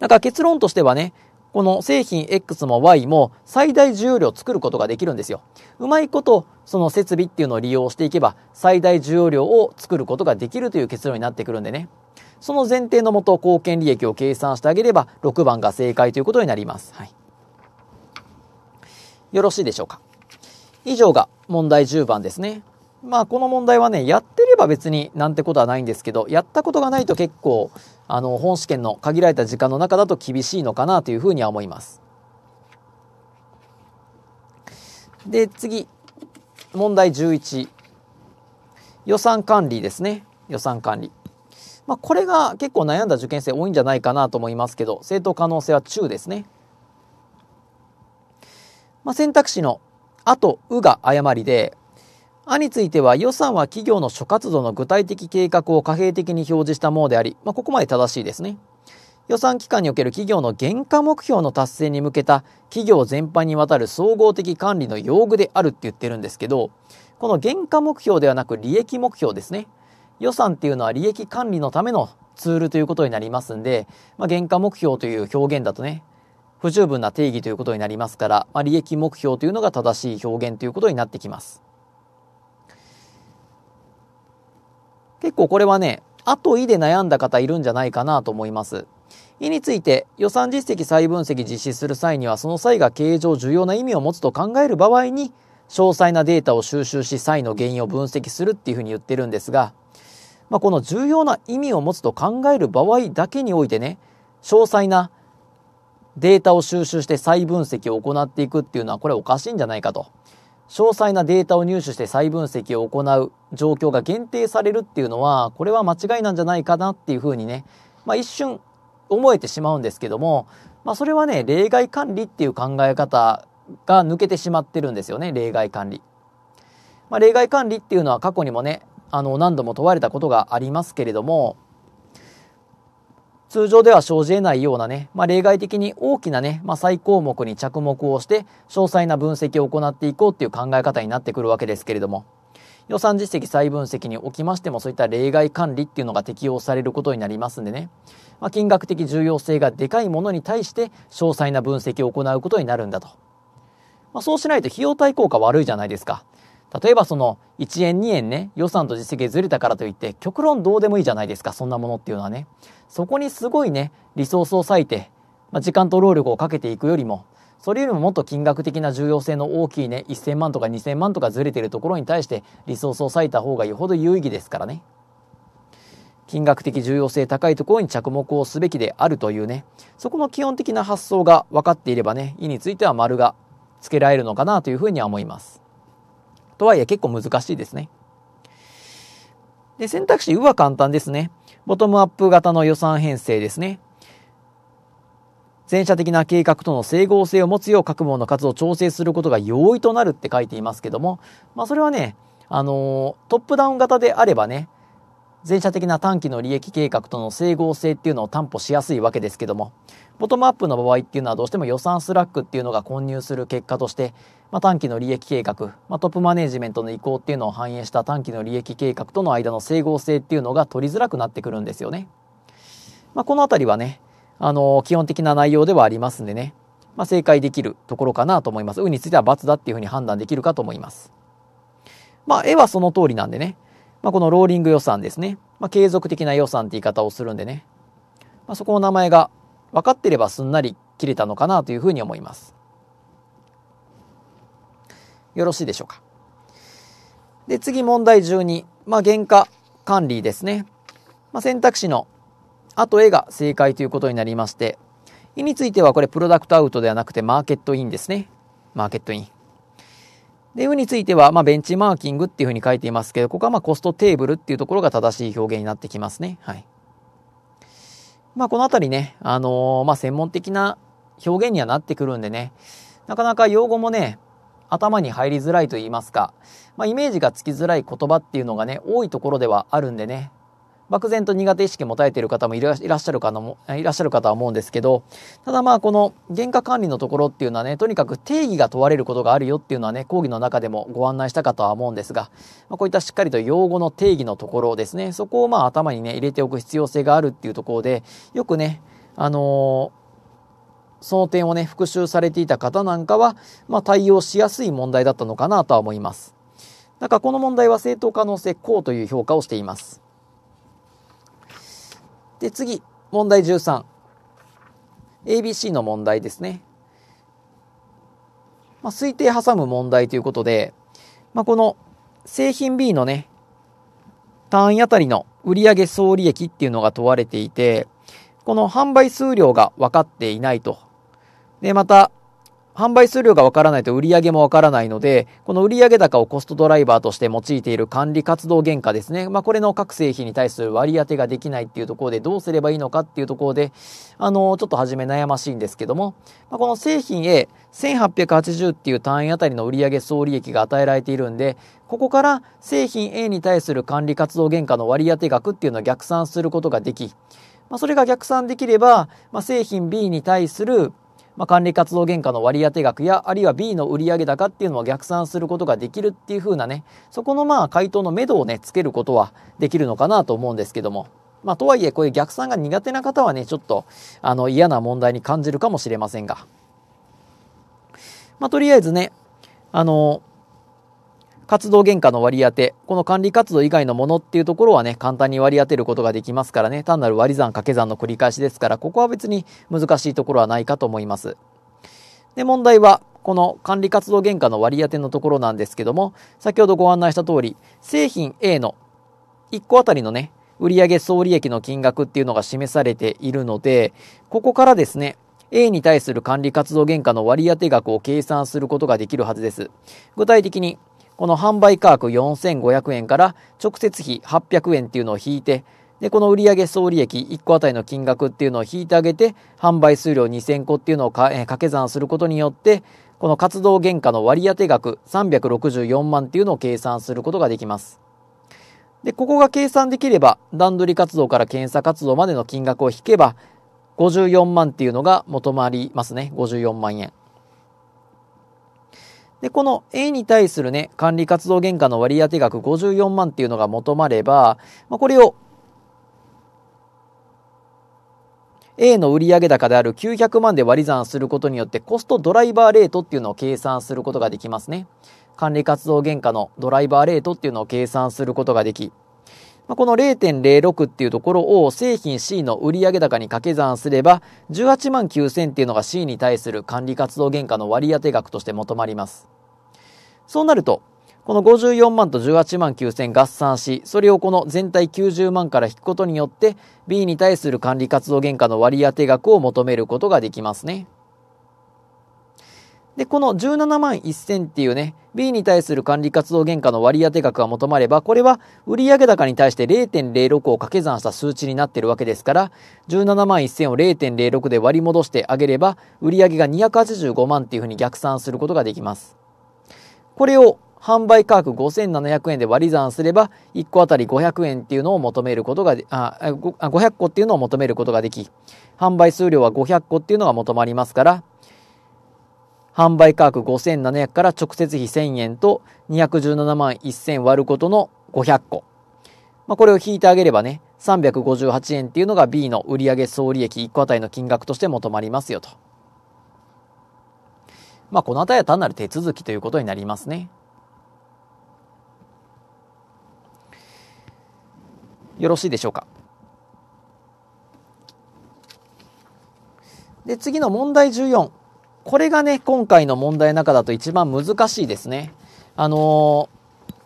Speaker 1: なんか結論としてはね、この製品 X も Y も最大重量作ることができるんですよ。うまいこと、その設備っていうのを利用していけば、最大重量を作ることができるという結論になってくるんでね。その前提のもと、貢献利益を計算してあげれば、6番が正解ということになります。はい。よろしいでしょうか。以上が問題10番ですね。まあこの問題はね、やってれば別になんてことはないんですけど、やったことがないと結構あの本試験の限られた時間の中だと厳しいのかなというふうには思います。で次問題11予算管理ですね予算管理。まあ、これが結構悩んだ受験生多いんじゃないかなと思いますけど正当可能性は中ですね。まあ、選択肢の「あと」「う」が誤りで案については予算は企業の諸活動の具体的計画を可変的に表示したものであり、まあ、ここまで正しいですね。予算期間における企業の原価目標の達成に向けた企業全般にわたる総合的管理の用具であるって言ってるんですけど、この原価目標ではなく利益目標ですね。予算っていうのは利益管理のためのツールということになりますんで、まあ、原価目標という表現だとね、不十分な定義ということになりますから、まあ、利益目標というのが正しい表現ということになってきます。結構これはね、後意で悩んだ方いるんじゃないかなと思います。意について予算実績再分析実施する際にはその際が経営上重要な意味を持つと考える場合に詳細なデータを収集し際の原因を分析するっていうふうに言ってるんですが、まあ、この重要な意味を持つと考える場合だけにおいてね詳細なデータを収集して再分析を行っていくっていうのはこれおかしいんじゃないかと。詳細なデータを入手して再分析を行う状況が限定されるっていうのは、これは間違いなんじゃないかなっていうふうにね、まあ一瞬思えてしまうんですけども、まあそれはね、例外管理っていう考え方が抜けてしまってるんですよね、例外管理。まあ例外管理っていうのは過去にもね、あの何度も問われたことがありますけれども、通常では生じ得ないようなね、まあ、例外的に大きなね、まあ、再項目に着目をして、詳細な分析を行っていこうっていう考え方になってくるわけですけれども、予算実績再分析におきましてもそういった例外管理っていうのが適用されることになりますんでね、まあ、金額的重要性がでかいものに対して詳細な分析を行うことになるんだと。まあ、そうしないと費用対効果悪いじゃないですか。例えばその1円2円ね予算と実績ずれたからといって極論どうでもいいじゃないですかそんなものっていうのはねそこにすごいねリソースを割いて、まあ、時間と労力をかけていくよりもそれよりももっと金額的な重要性の大きいね1000万とか2000万とかずれてるところに対してリソースを割いた方がよほど有意義ですからね金額的重要性高いところに着目をすべきであるというねそこの基本的な発想が分かっていればね意については丸がつけられるのかなというふうには思いますとはいえ結構難しいですね。で、選択肢、は簡単ですね。ボトムアップ型の予算編成ですね。全社的な計画との整合性を持つよう各門の数を調整することが容易となるって書いていますけども、まあそれはね、あのトップダウン型であればね、全社的な短期の利益計画との整合性っていうのを担保しやすいわけですけども、ボトムアップの場合っていうのはどうしても予算スラックっていうのが混入する結果として、まあ、短期の利益計画、まあ、トップマネジメントの意向っていうのを反映した短期の利益計画との間の整合性っていうのが取りづらくなってくるんですよね。まあ、この辺りはね、あのー、基本的な内容ではありますんでね、まあ、正解できるところかなと思います。運については×だっていうふうに判断できるかと思います。まあ、絵はその通りなんでね、まあ、このローリング予算ですね。まあ、継続的な予算って言い方をするんでね。まあ、そこの名前が分かってればすんなり切れたのかなというふうに思います。よろしいでしょうか。で、次問題12。まあ、原価管理ですね。まあ、選択肢のあと A が正解ということになりまして、E についてはこれプロダクトアウトではなくてマーケットインですね。マーケットイン。で、U については、まあ、ベンチマーキングっていうふうに書いていますけど、ここはまあコストテーブルっていうところが正しい表現になってきますね。はい。まあ、このあたりね、あのー、まあ、専門的な表現にはなってくるんでね、なかなか用語もね、頭に入りづらいと言いますか、まあ、イメージがつきづらい言葉っていうのがね、多いところではあるんでね、漠然と苦手意識持たれている方もいらっしゃるかも、いらっしゃるかとは思うんですけど、ただまあこの原価管理のところっていうのはね、とにかく定義が問われることがあるよっていうのはね、講義の中でもご案内したかとは思うんですが、まあ、こういったしっかりと用語の定義のところですね、そこをまあ頭にね、入れておく必要性があるっていうところで、よくね、あのーその点をね、復習されていた方なんかは、まあ、対応しやすい問題だったのかなとは思います。だからこの問題は正当可能性高という評価をしています。で、次、問題13。ABC の問題ですね。まあ、推定挟む問題ということで、まあ、この製品 B のね、単位あたりの売上総利益っていうのが問われていて、この販売数量が分かっていないと。で、また、販売数量がわからないと売り上げもわからないので、この売上高をコストドライバーとして用いている管理活動原価ですね。まあ、これの各製品に対する割り当てができないっていうところでどうすればいいのかっていうところで、あの、ちょっと初め悩ましいんですけども、まあ、この製品 A、1880っていう単位あたりの売上総利益が与えられているんで、ここから製品 A に対する管理活動原価の割り当て額っていうのを逆算することができ、まあ、それが逆算できれば、まあ、製品 B に対するまあ、管理活動原価の割当額やあるいは B の売上高っていうのを逆算することができるっていうふうなねそこのまあ回答のめどをねつけることはできるのかなと思うんですけども。まあ、とはいえ、こういう逆算が苦手な方はね、ちょっと、あの、嫌な問題に感じるかもしれませんが。まあ、とりあえずね、あの、活動原価の割り当て、この管理活動以外のものっていうところはね、簡単に割り当てることができますからね、単なる割り算掛け算の繰り返しですから、ここは別に難しいところはないかと思います。で、問題は、この管理活動原価の割り当てのところなんですけども、先ほどご案内した通り、製品 A の1個あたりのね、売上総利益の金額っていうのが示されているので、ここからですね、A に対する管理活動原価の割当額を計算することができるはずです。具体的に、この販売価格4500円から直接費800円っていうのを引いて、で、この売上総利益1個あたりの金額っていうのを引いてあげて、販売数量2000個っていうのを掛け算することによって、この活動原価の割当額364万っていうのを計算することができます。で、ここが計算できれば、段取り活動から検査活動までの金額を引けば、54万っていうのが求まりますね。54万円。で、この A に対するね、管理活動原価の割当額54万っていうのが求まれば、まあ、これを A の売上高である900万で割り算することによってコストドライバーレートっていうのを計算することができますね。管理活動原価のドライバーレートっていうのを計算することができ、まあ、この0.06っていうところを製品 C の売上高に掛け算すれば、18万9000っていうのが C に対する管理活動原価の割当額として求まります。そうなると、この54万と18万9000合算し、それをこの全体90万から引くことによって、B に対する管理活動原価の割当額を求めることができますね。で、この17万1000っていうね、B に対する管理活動原価の割当額が求まれば、これは売上高に対して0.06を掛け算した数値になってるわけですから、17万1000を0.06で割り戻してあげれば、売上が285万っていうふうに逆算することができます。これを販売価格5700円で割り算すれば、1個あたり500円っていうのを求めることが、あ、500個っていうのを求めることができ、販売数量は500個っていうのが求まりますから、販売価格5700から直接費1000円と217万1000割ることの500個。まあ、これを引いてあげればね、358円っていうのが B の売上総利益1個当たりの金額として求まりますよと。まあ、このあたりは単なる手続きということになりますね。よろしいでしょうか。で、次の問題14。これがね、今回の問題の中だと一番難しいですね。あの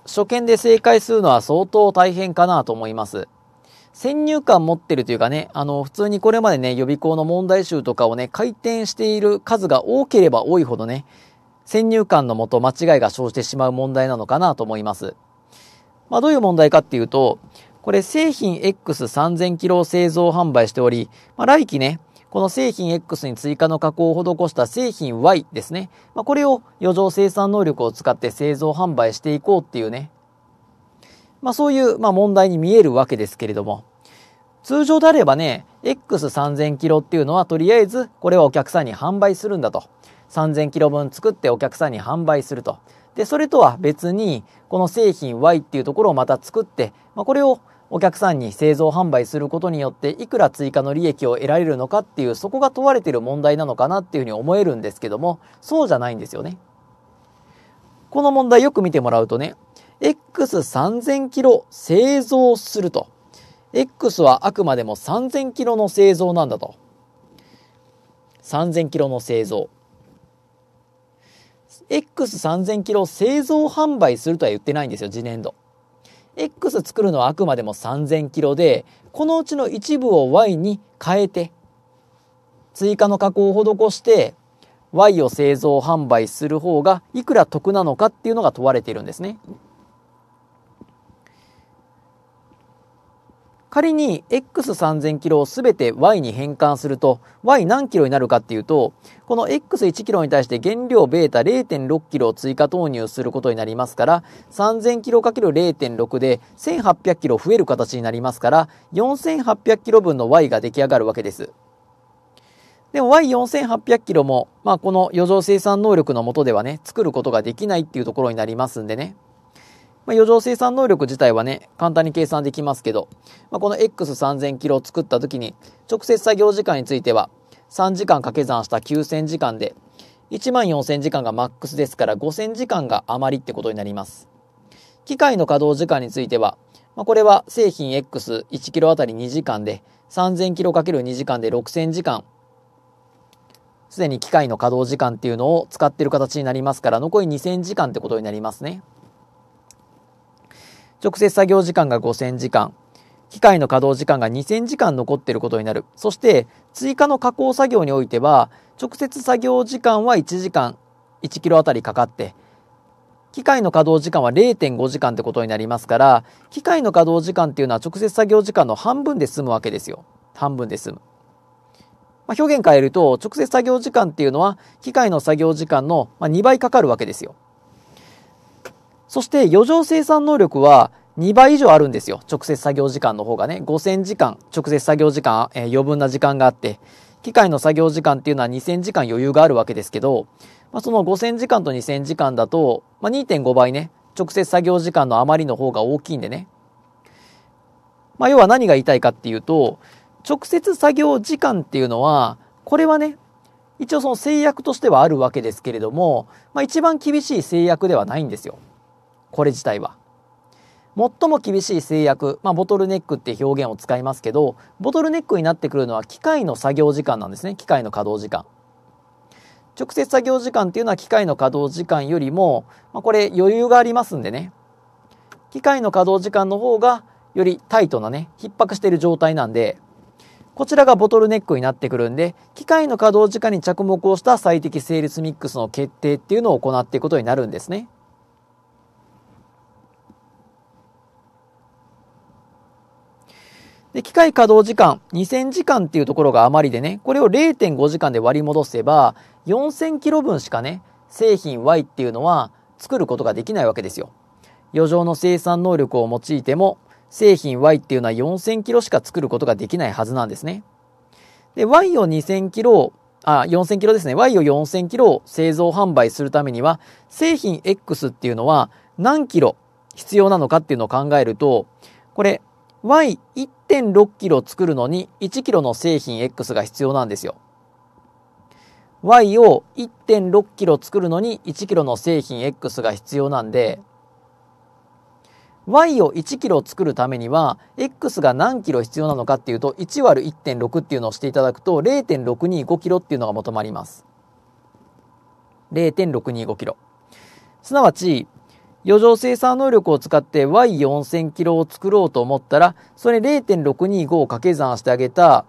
Speaker 1: ー、初見で正解するのは相当大変かなと思います。先入観持ってるというかね、あの、普通にこれまでね、予備校の問題集とかをね、回転している数が多ければ多いほどね、先入観のもと間違いが生じてしまう問題なのかなと思います。まあ、どういう問題かっていうと、これ製品 X3000 キロ製造販売しており、まあ、来期ね、この製品 X に追加の加工を施した製品 Y ですね。まあ、これを余剰生産能力を使って製造販売していこうっていうね。まあ、そういう、まあ、問題に見えるわけですけれども。通常であればね、X3000 キロっていうのはとりあえずこれはお客さんに販売するんだと。3000キロ分作ってお客さんに販売すると。で、それとは別に、この製品 Y っていうところをまた作って、まあ、これをお客さんに製造販売することによっていくら追加の利益を得られるのかっていうそこが問われている問題なのかなっていうふうに思えるんですけどもそうじゃないんですよね。この問題よく見てもらうとね X3000 キロ製造すると X はあくまでも3000キロの製造なんだと3000キロの製造 X3000 キロ製造販売するとは言ってないんですよ次年度。X 作るのはあくまでも3 0 0 0 k ロでこのうちの一部を Y に変えて追加の加工を施して Y を製造販売する方がいくら得なのかっていうのが問われているんですね。仮に X3000 キロを全て Y に変換すると Y 何キロになるかっていうとこの X1 キロに対して原料 β0.6 キロを追加投入することになりますから3000 k ロ ×0.6 で1800キロ増える形になりますから4800キロ分の Y が出来上がるわけです。でも Y4800 キロも、まあ、この余剰生産能力のもとではね作ることができないっていうところになりますんでね。まあ、余剰生産能力自体はね、簡単に計算できますけど、まあ、この X3000 キロを作った時に、直接作業時間については、3時間掛け算した9000時間で、14000時間がマックスですから5000時間が余りってことになります。機械の稼働時間については、まあ、これは製品 X1 キロあたり2時間で、3000キロ ×2 時間で6000時間、すでに機械の稼働時間っていうのを使ってる形になりますから、残り2000時間ってことになりますね。直接作業時間が5000時間、機械の稼働時間が2000時間残っていることになる。そして、追加の加工作業においては、直接作業時間は1時間、1キロあたりかかって、機械の稼働時間は0.5時間ってことになりますから、機械の稼働時間っていうのは直接作業時間の半分で済むわけですよ。半分で済む。まあ、表現変えると、直接作業時間っていうのは、機械の作業時間の2倍かかるわけですよ。そして余剰生産能力は2倍以上あるんですよ。直接作業時間の方がね。5000時間、直接作業時間、えー、余分な時間があって、機械の作業時間っていうのは2000時間余裕があるわけですけど、まあ、その5000時間と2000時間だと、まあ、2.5倍ね、直接作業時間の余りの方が大きいんでね。まあ、要は何が言いたいかっていうと、直接作業時間っていうのは、これはね、一応その制約としてはあるわけですけれども、まあ、一番厳しい制約ではないんですよ。これ自体は。最も厳しい制約、まあ、ボトルネックって表現を使いますけどボトルネックになってくるのは機械の作業時間なんですね機械の稼働時間直接作業時間っていうのは機械の稼働時間よりも、まあ、これ余裕がありますんでね機械の稼働時間の方がよりタイトなね逼迫している状態なんでこちらがボトルネックになってくるんで機械の稼働時間に着目をした最適成立ミックスの決定っていうのを行っていくことになるんですね。で、機械稼働時間、2000時間っていうところが余りでね、これを0.5時間で割り戻せば、4000キロ分しかね、製品 Y っていうのは作ることができないわけですよ。余剰の生産能力を用いても、製品 Y っていうのは4000キロしか作ることができないはずなんですね。で、Y を2000キロ、あ、4000キロですね。Y を4000キロ製造販売するためには、製品 X っていうのは何キロ必要なのかっていうのを考えると、これ、Y1 1.6キロ作るのに1キロの製品 X が必要なんですよ。Y を1.6キロ作るのに1キロの製品 X が必要なんで、Y を1キロ作るためには X が何キロ必要なのかっていうと1割る1.6っていうのをしていただくと0.625キロっていうのが求まります。0.625キロ。すなわち余剰生産能力を使って Y4000 キロを作ろうと思ったら、それ0.625を掛け算してあげた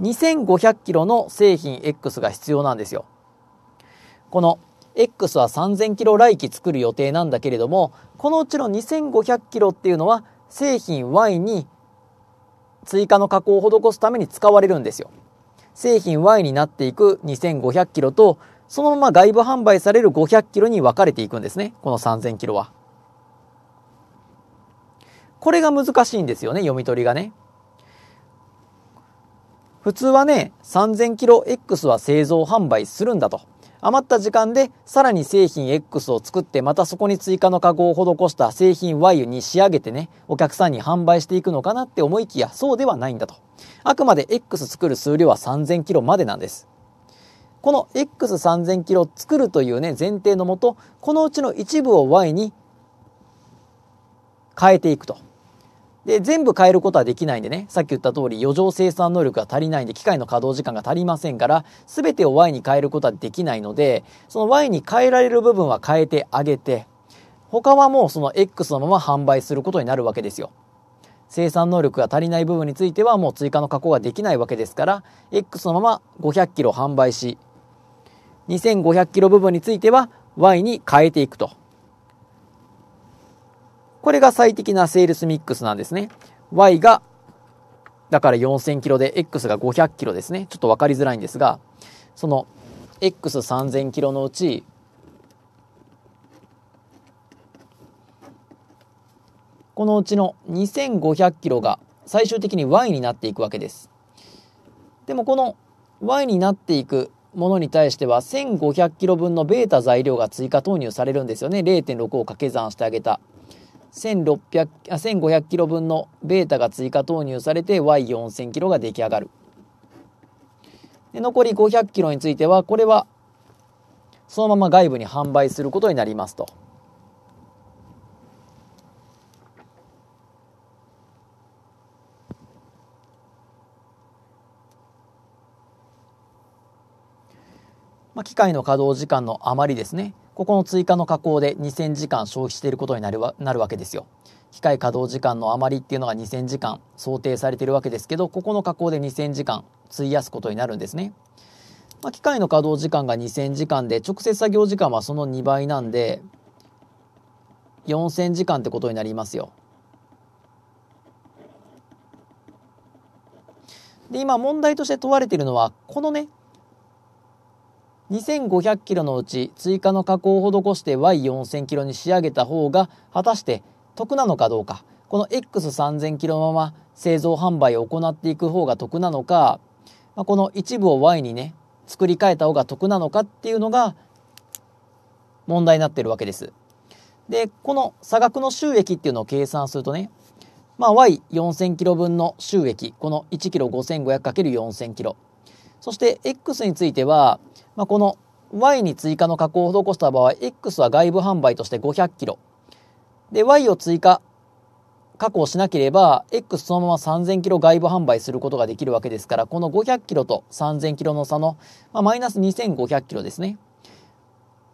Speaker 1: 2500キロの製品 X が必要なんですよ。この X は3000キロ来期作る予定なんだけれども、このうちの2500キロっていうのは製品 Y に追加の加工を施すために使われるんですよ。製品 Y になっていく2500キロとそのまま外部販売される500キロに分かれていくんですね。この3000キロは。これが難しいんですよね、読み取りがね。普通はね、3000キロ X は製造販売するんだと。余った時間でさらに製品 X を作ってまたそこに追加の加工を施した製品 Y に仕上げてねお客さんに販売していくのかなって思いきやそうではないんだとあくまで X 作る数量は3000キロまでなんですこの X3000 キロを作るというね、前提のもと、このうちの一部を Y に変えていくと。で、全部変えることはできないんでね、さっき言った通り余剰生産能力が足りないんで、機械の稼働時間が足りませんから、全てを Y に変えることはできないので、その Y に変えられる部分は変えてあげて、他はもうその X のまま販売することになるわけですよ。生産能力が足りない部分についてはもう追加の加工ができないわけですから、X のまま500キロ販売し、2500キロ部分については Y に変えていくと。これが最適なセールスミックスなんですね。Y が、だから4000キロで、X が500キロですね。ちょっと分かりづらいんですが、その X3000 キロのうち、このうちの2500キロが最終的に Y になっていくわけです。でもこの Y になっていくものに対しては 1500kg 分のベータ材料が追加投入されるんですよね。0.6を掛け算してあげた。1 5 0 0キロ分のベータが追加投入されて Y4000kg が出来上がる。で残り 500kg については、これはそのまま外部に販売することになりますと。まあ、機械の稼働時間の余りですねここの追加の加工で2000時間消費していることになるわなるわけですよ。機械稼働時間の余りっていうのが2000時間想定されているわけですけどここの加工で2000時間費やすことになるんですね。まあ、機械の稼働時間が2000時間で直接作業時間はその2倍なんで4000時間ってことになりますよ。で今問題として問われているのはこのね2500キロのうち追加の加工を施して Y4000 キロに仕上げた方が果たして得なのかどうかこの X3000 キロのまま製造販売を行っていく方が得なのか、まあ、この一部を Y にね作り変えた方が得なのかっていうのが問題になってるわけです。でこの差額の収益っていうのを計算するとね、まあ、Y4000 キロ分の収益この1キロ 5500×4000 キロそして X についてはまあ、この Y に追加の加工を施した場合 X は外部販売として 500kg で Y を追加加工しなければ X そのまま 3000kg 外部販売することができるわけですからこの 500kg と 3000kg の差の、まあ、マイナス 2500kg ですね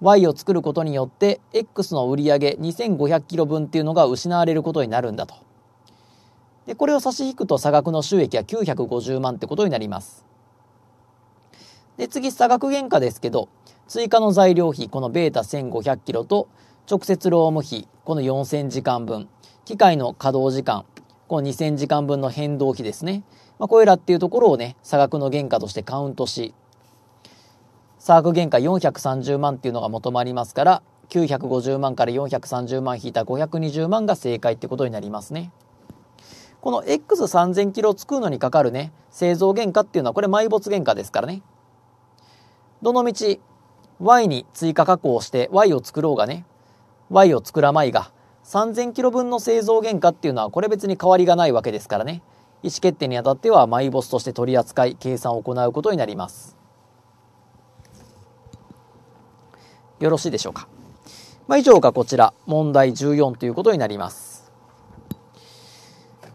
Speaker 1: Y を作ることによって X の売り上げ 2500kg 分っていうのが失われることになるんだとでこれを差し引くと差額の収益は950万ってことになりますで、次、差額原価ですけど、追加の材料費、このベータ1500キロと、直接労務費、この4000時間分、機械の稼働時間、この2000時間分の変動費ですね。まあ、これらっていうところをね、差額の原価としてカウントし、差額原価430万っていうのが求まりますから、950万から430万引いた520万が正解ってことになりますね。この X3000 キロ作るのにかかるね、製造原価っていうのはこれ埋没原価ですからね。どのみち y に追加加工して y を作ろうがね y を作らまいが 3000kg 分の製造原価っていうのはこれ別に変わりがないわけですからね意思決定にあたってはマイボスとして取り扱い計算を行うことになりますよろしいでしょうか、まあ、以上がこちら問題14ということになります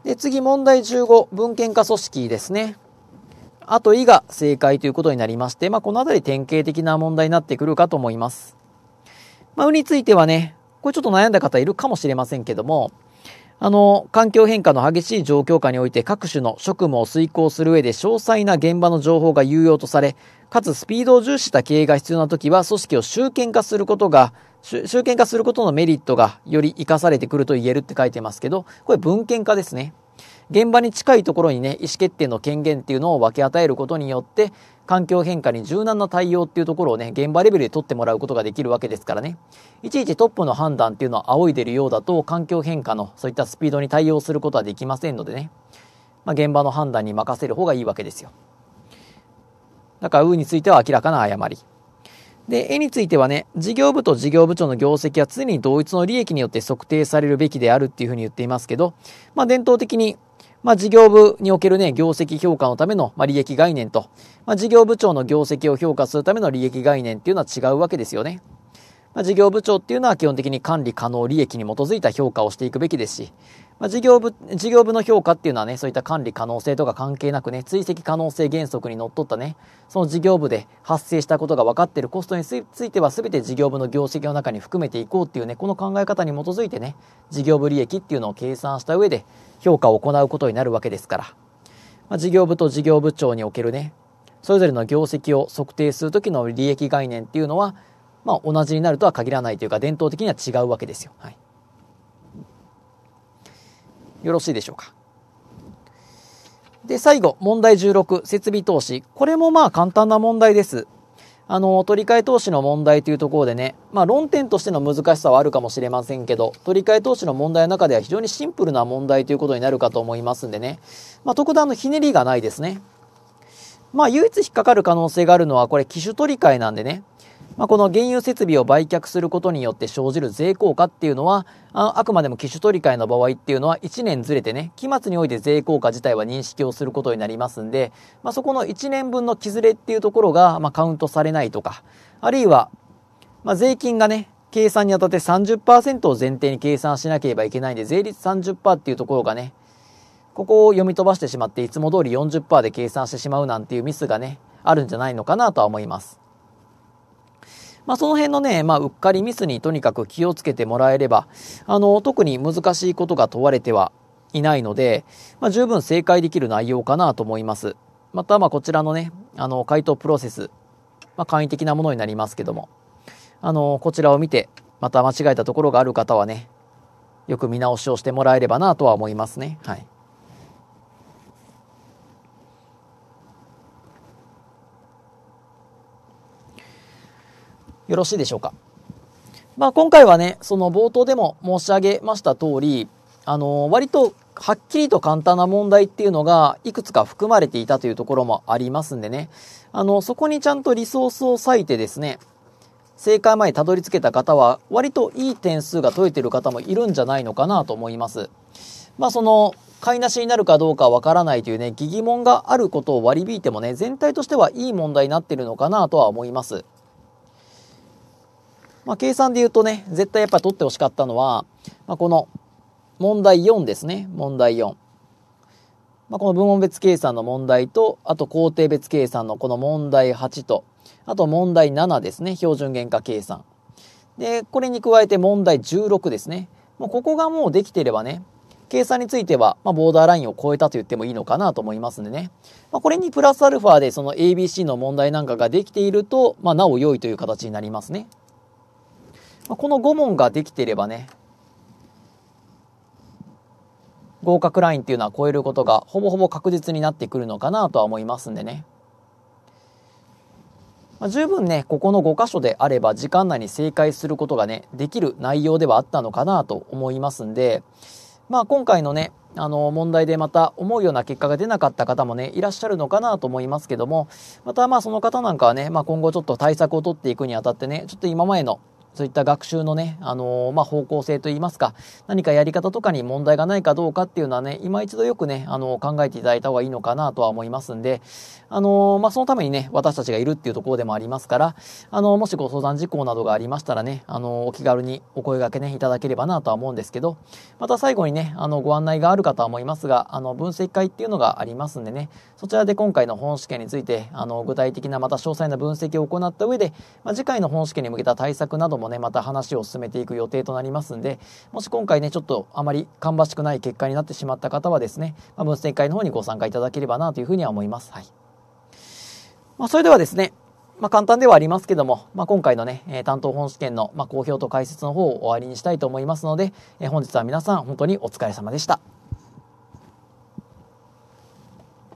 Speaker 1: で次問題15文献化組織ですねあと、いが正解ということになりまして、まあ、このあたり典型的な問題になってくるかと思います。まあ、うについてはね、これちょっと悩んだ方いるかもしれませんけども、あの、環境変化の激しい状況下において各種の職務を遂行する上で詳細な現場の情報が有用とされ、かつスピードを重視した経営が必要な時は組織を集権化することが、集権化することのメリットがより活かされてくると言えるって書いてますけど、これ文献化ですね。現場に近いところにね意思決定の権限っていうのを分け与えることによって環境変化に柔軟な対応っていうところをね現場レベルで取ってもらうことができるわけですからねいちいちトップの判断っていうのを仰いでるようだと環境変化のそういったスピードに対応することはできませんのでね、まあ、現場の判断に任せる方がいいわけですよだからうについては明らかな誤りで、絵についてはね、事業部と事業部長の業績は常に同一の利益によって測定されるべきであるっていうふうに言っていますけど、まあ伝統的にまあ、事業部におけるね、業績評価のための、まあ、利益概念と、まあ、事業部長の業績を評価するための利益概念っていうのは違うわけですよね。まあ、事業部長っていうのは基本的に管理可能利益に基づいた評価をしていくべきですし、まあ、事業部、事業部の評価っていうのはね、そういった管理可能性とか関係なくね、追跡可能性原則にのっとったね、その事業部で発生したことが分かっているコストについては全て事業部の業績の中に含めていこうっていうね、この考え方に基づいてね、事業部利益っていうのを計算した上で、評価を行うことになるわけですから、まあ、事業部と事業部長におけるね、それぞれの業績を測定するときの利益概念っていうのは、まあ、同じになるとは限らないというか、伝統的には違うわけですよ。はい。よろしいでしょうか。で、最後、問題16、設備投資。これもまあ簡単な問題です。あの、取り替え投資の問題というところでね、まあ論点としての難しさはあるかもしれませんけど、取り替え投資の問題の中では非常にシンプルな問題ということになるかと思いますんでね、まあ特段のひねりがないですね。まあ唯一引っかかる可能性があるのはこれ機種取り替えなんでね、まあ、この原油設備を売却することによって生じる税効果っていうのは、ああくまでも機種取り替えの場合っていうのは1年ずれてね、期末において税効果自体は認識をすることになりますんで、まあ、そこの1年分の木ずれっていうところが、まあ、カウントされないとか、あるいは、まあ、税金がね、計算にあたって30%を前提に計算しなければいけないんで、税率30%っていうところがね、ここを読み飛ばしてしまって、いつも通り40%で計算してしまうなんていうミスがね、あるんじゃないのかなとは思います。まあ、その辺のね、まあ、うっかりミスにとにかく気をつけてもらえれば、あの、特に難しいことが問われてはいないので、まあ、十分正解できる内容かなと思います。また、まあ、こちらのね、あの、回答プロセス、まあ、簡易的なものになりますけども、あの、こちらを見て、また間違えたところがある方はね、よく見直しをしてもらえればなとは思いますね。はい。よろしいでしょうか。まあ、今回はね、その冒頭でも申し上げました通り、あの、割とはっきりと簡単な問題っていうのがいくつか含まれていたというところもありますんでね、あの、そこにちゃんとリソースを割いてですね、正解前にたどり着けた方は、割といい点数が解いてる方もいるんじゃないのかなと思います。まあ、その、買いなしになるかどうかわからないというね、疑問があることを割り引いてもね、全体としてはいい問題になってるのかなとは思います。まあ、計算で言うとね、絶対やっぱ取ってほしかったのは、まあ、この問題4ですね。問題4。まあ、この部門別計算の問題と、あと工程別計算のこの問題8と、あと問題7ですね。標準原価計算。で、これに加えて問題16ですね。もうここがもうできてればね、計算については、まあ、ボーダーラインを超えたと言ってもいいのかなと思いますんでね。まあ、これにプラスアルファでその ABC の問題なんかができていると、まあ、なお良いという形になりますね。この5問ができていればね、合格ラインっていうのは超えることがほぼほぼ確実になってくるのかなとは思いますんでね。まあ、十分ね、ここの5箇所であれば時間内に正解することがね、できる内容ではあったのかなと思いますんで、まあ今回のね、あの問題でまた思うような結果が出なかった方もね、いらっしゃるのかなと思いますけども、またまあその方なんかはね、まあ今後ちょっと対策を取っていくにあたってね、ちょっと今前のそういった学習のね、あのー、まあ、方向性といいますか、何かやり方とかに問題がないかどうかっていうのはね、今一度よくね、あのー、考えていただいた方がいいのかなとは思いますんで、あのー、まあ、そのためにね、私たちがいるっていうところでもありますから、あのもしご相談事項などがありましたらね、あのお気軽にお声がけね、いただければなとは思うんですけど、また最後にね、あの、ご案内があるかとは思いますが、あの、分析会っていうのがありますんでね、そちらで今回の本試験について、あの、具体的なまた詳細な分析を行った上で、まあ、次回の本試験に向けた対策などももねまた話を進めていく予定となりますんでもし今回ねちょっとあまり芳しくない結果になってしまった方はですね、まあ、分析会の方にご参加いただければなというふうには思います。はいまあ、それではですねまあ、簡単ではありますけども、まあ、今回のね、え担当本試験の、まあ、公表と解説の方を終わりにしたいと思いますので、え本日は皆さん本当にお疲れ様でした。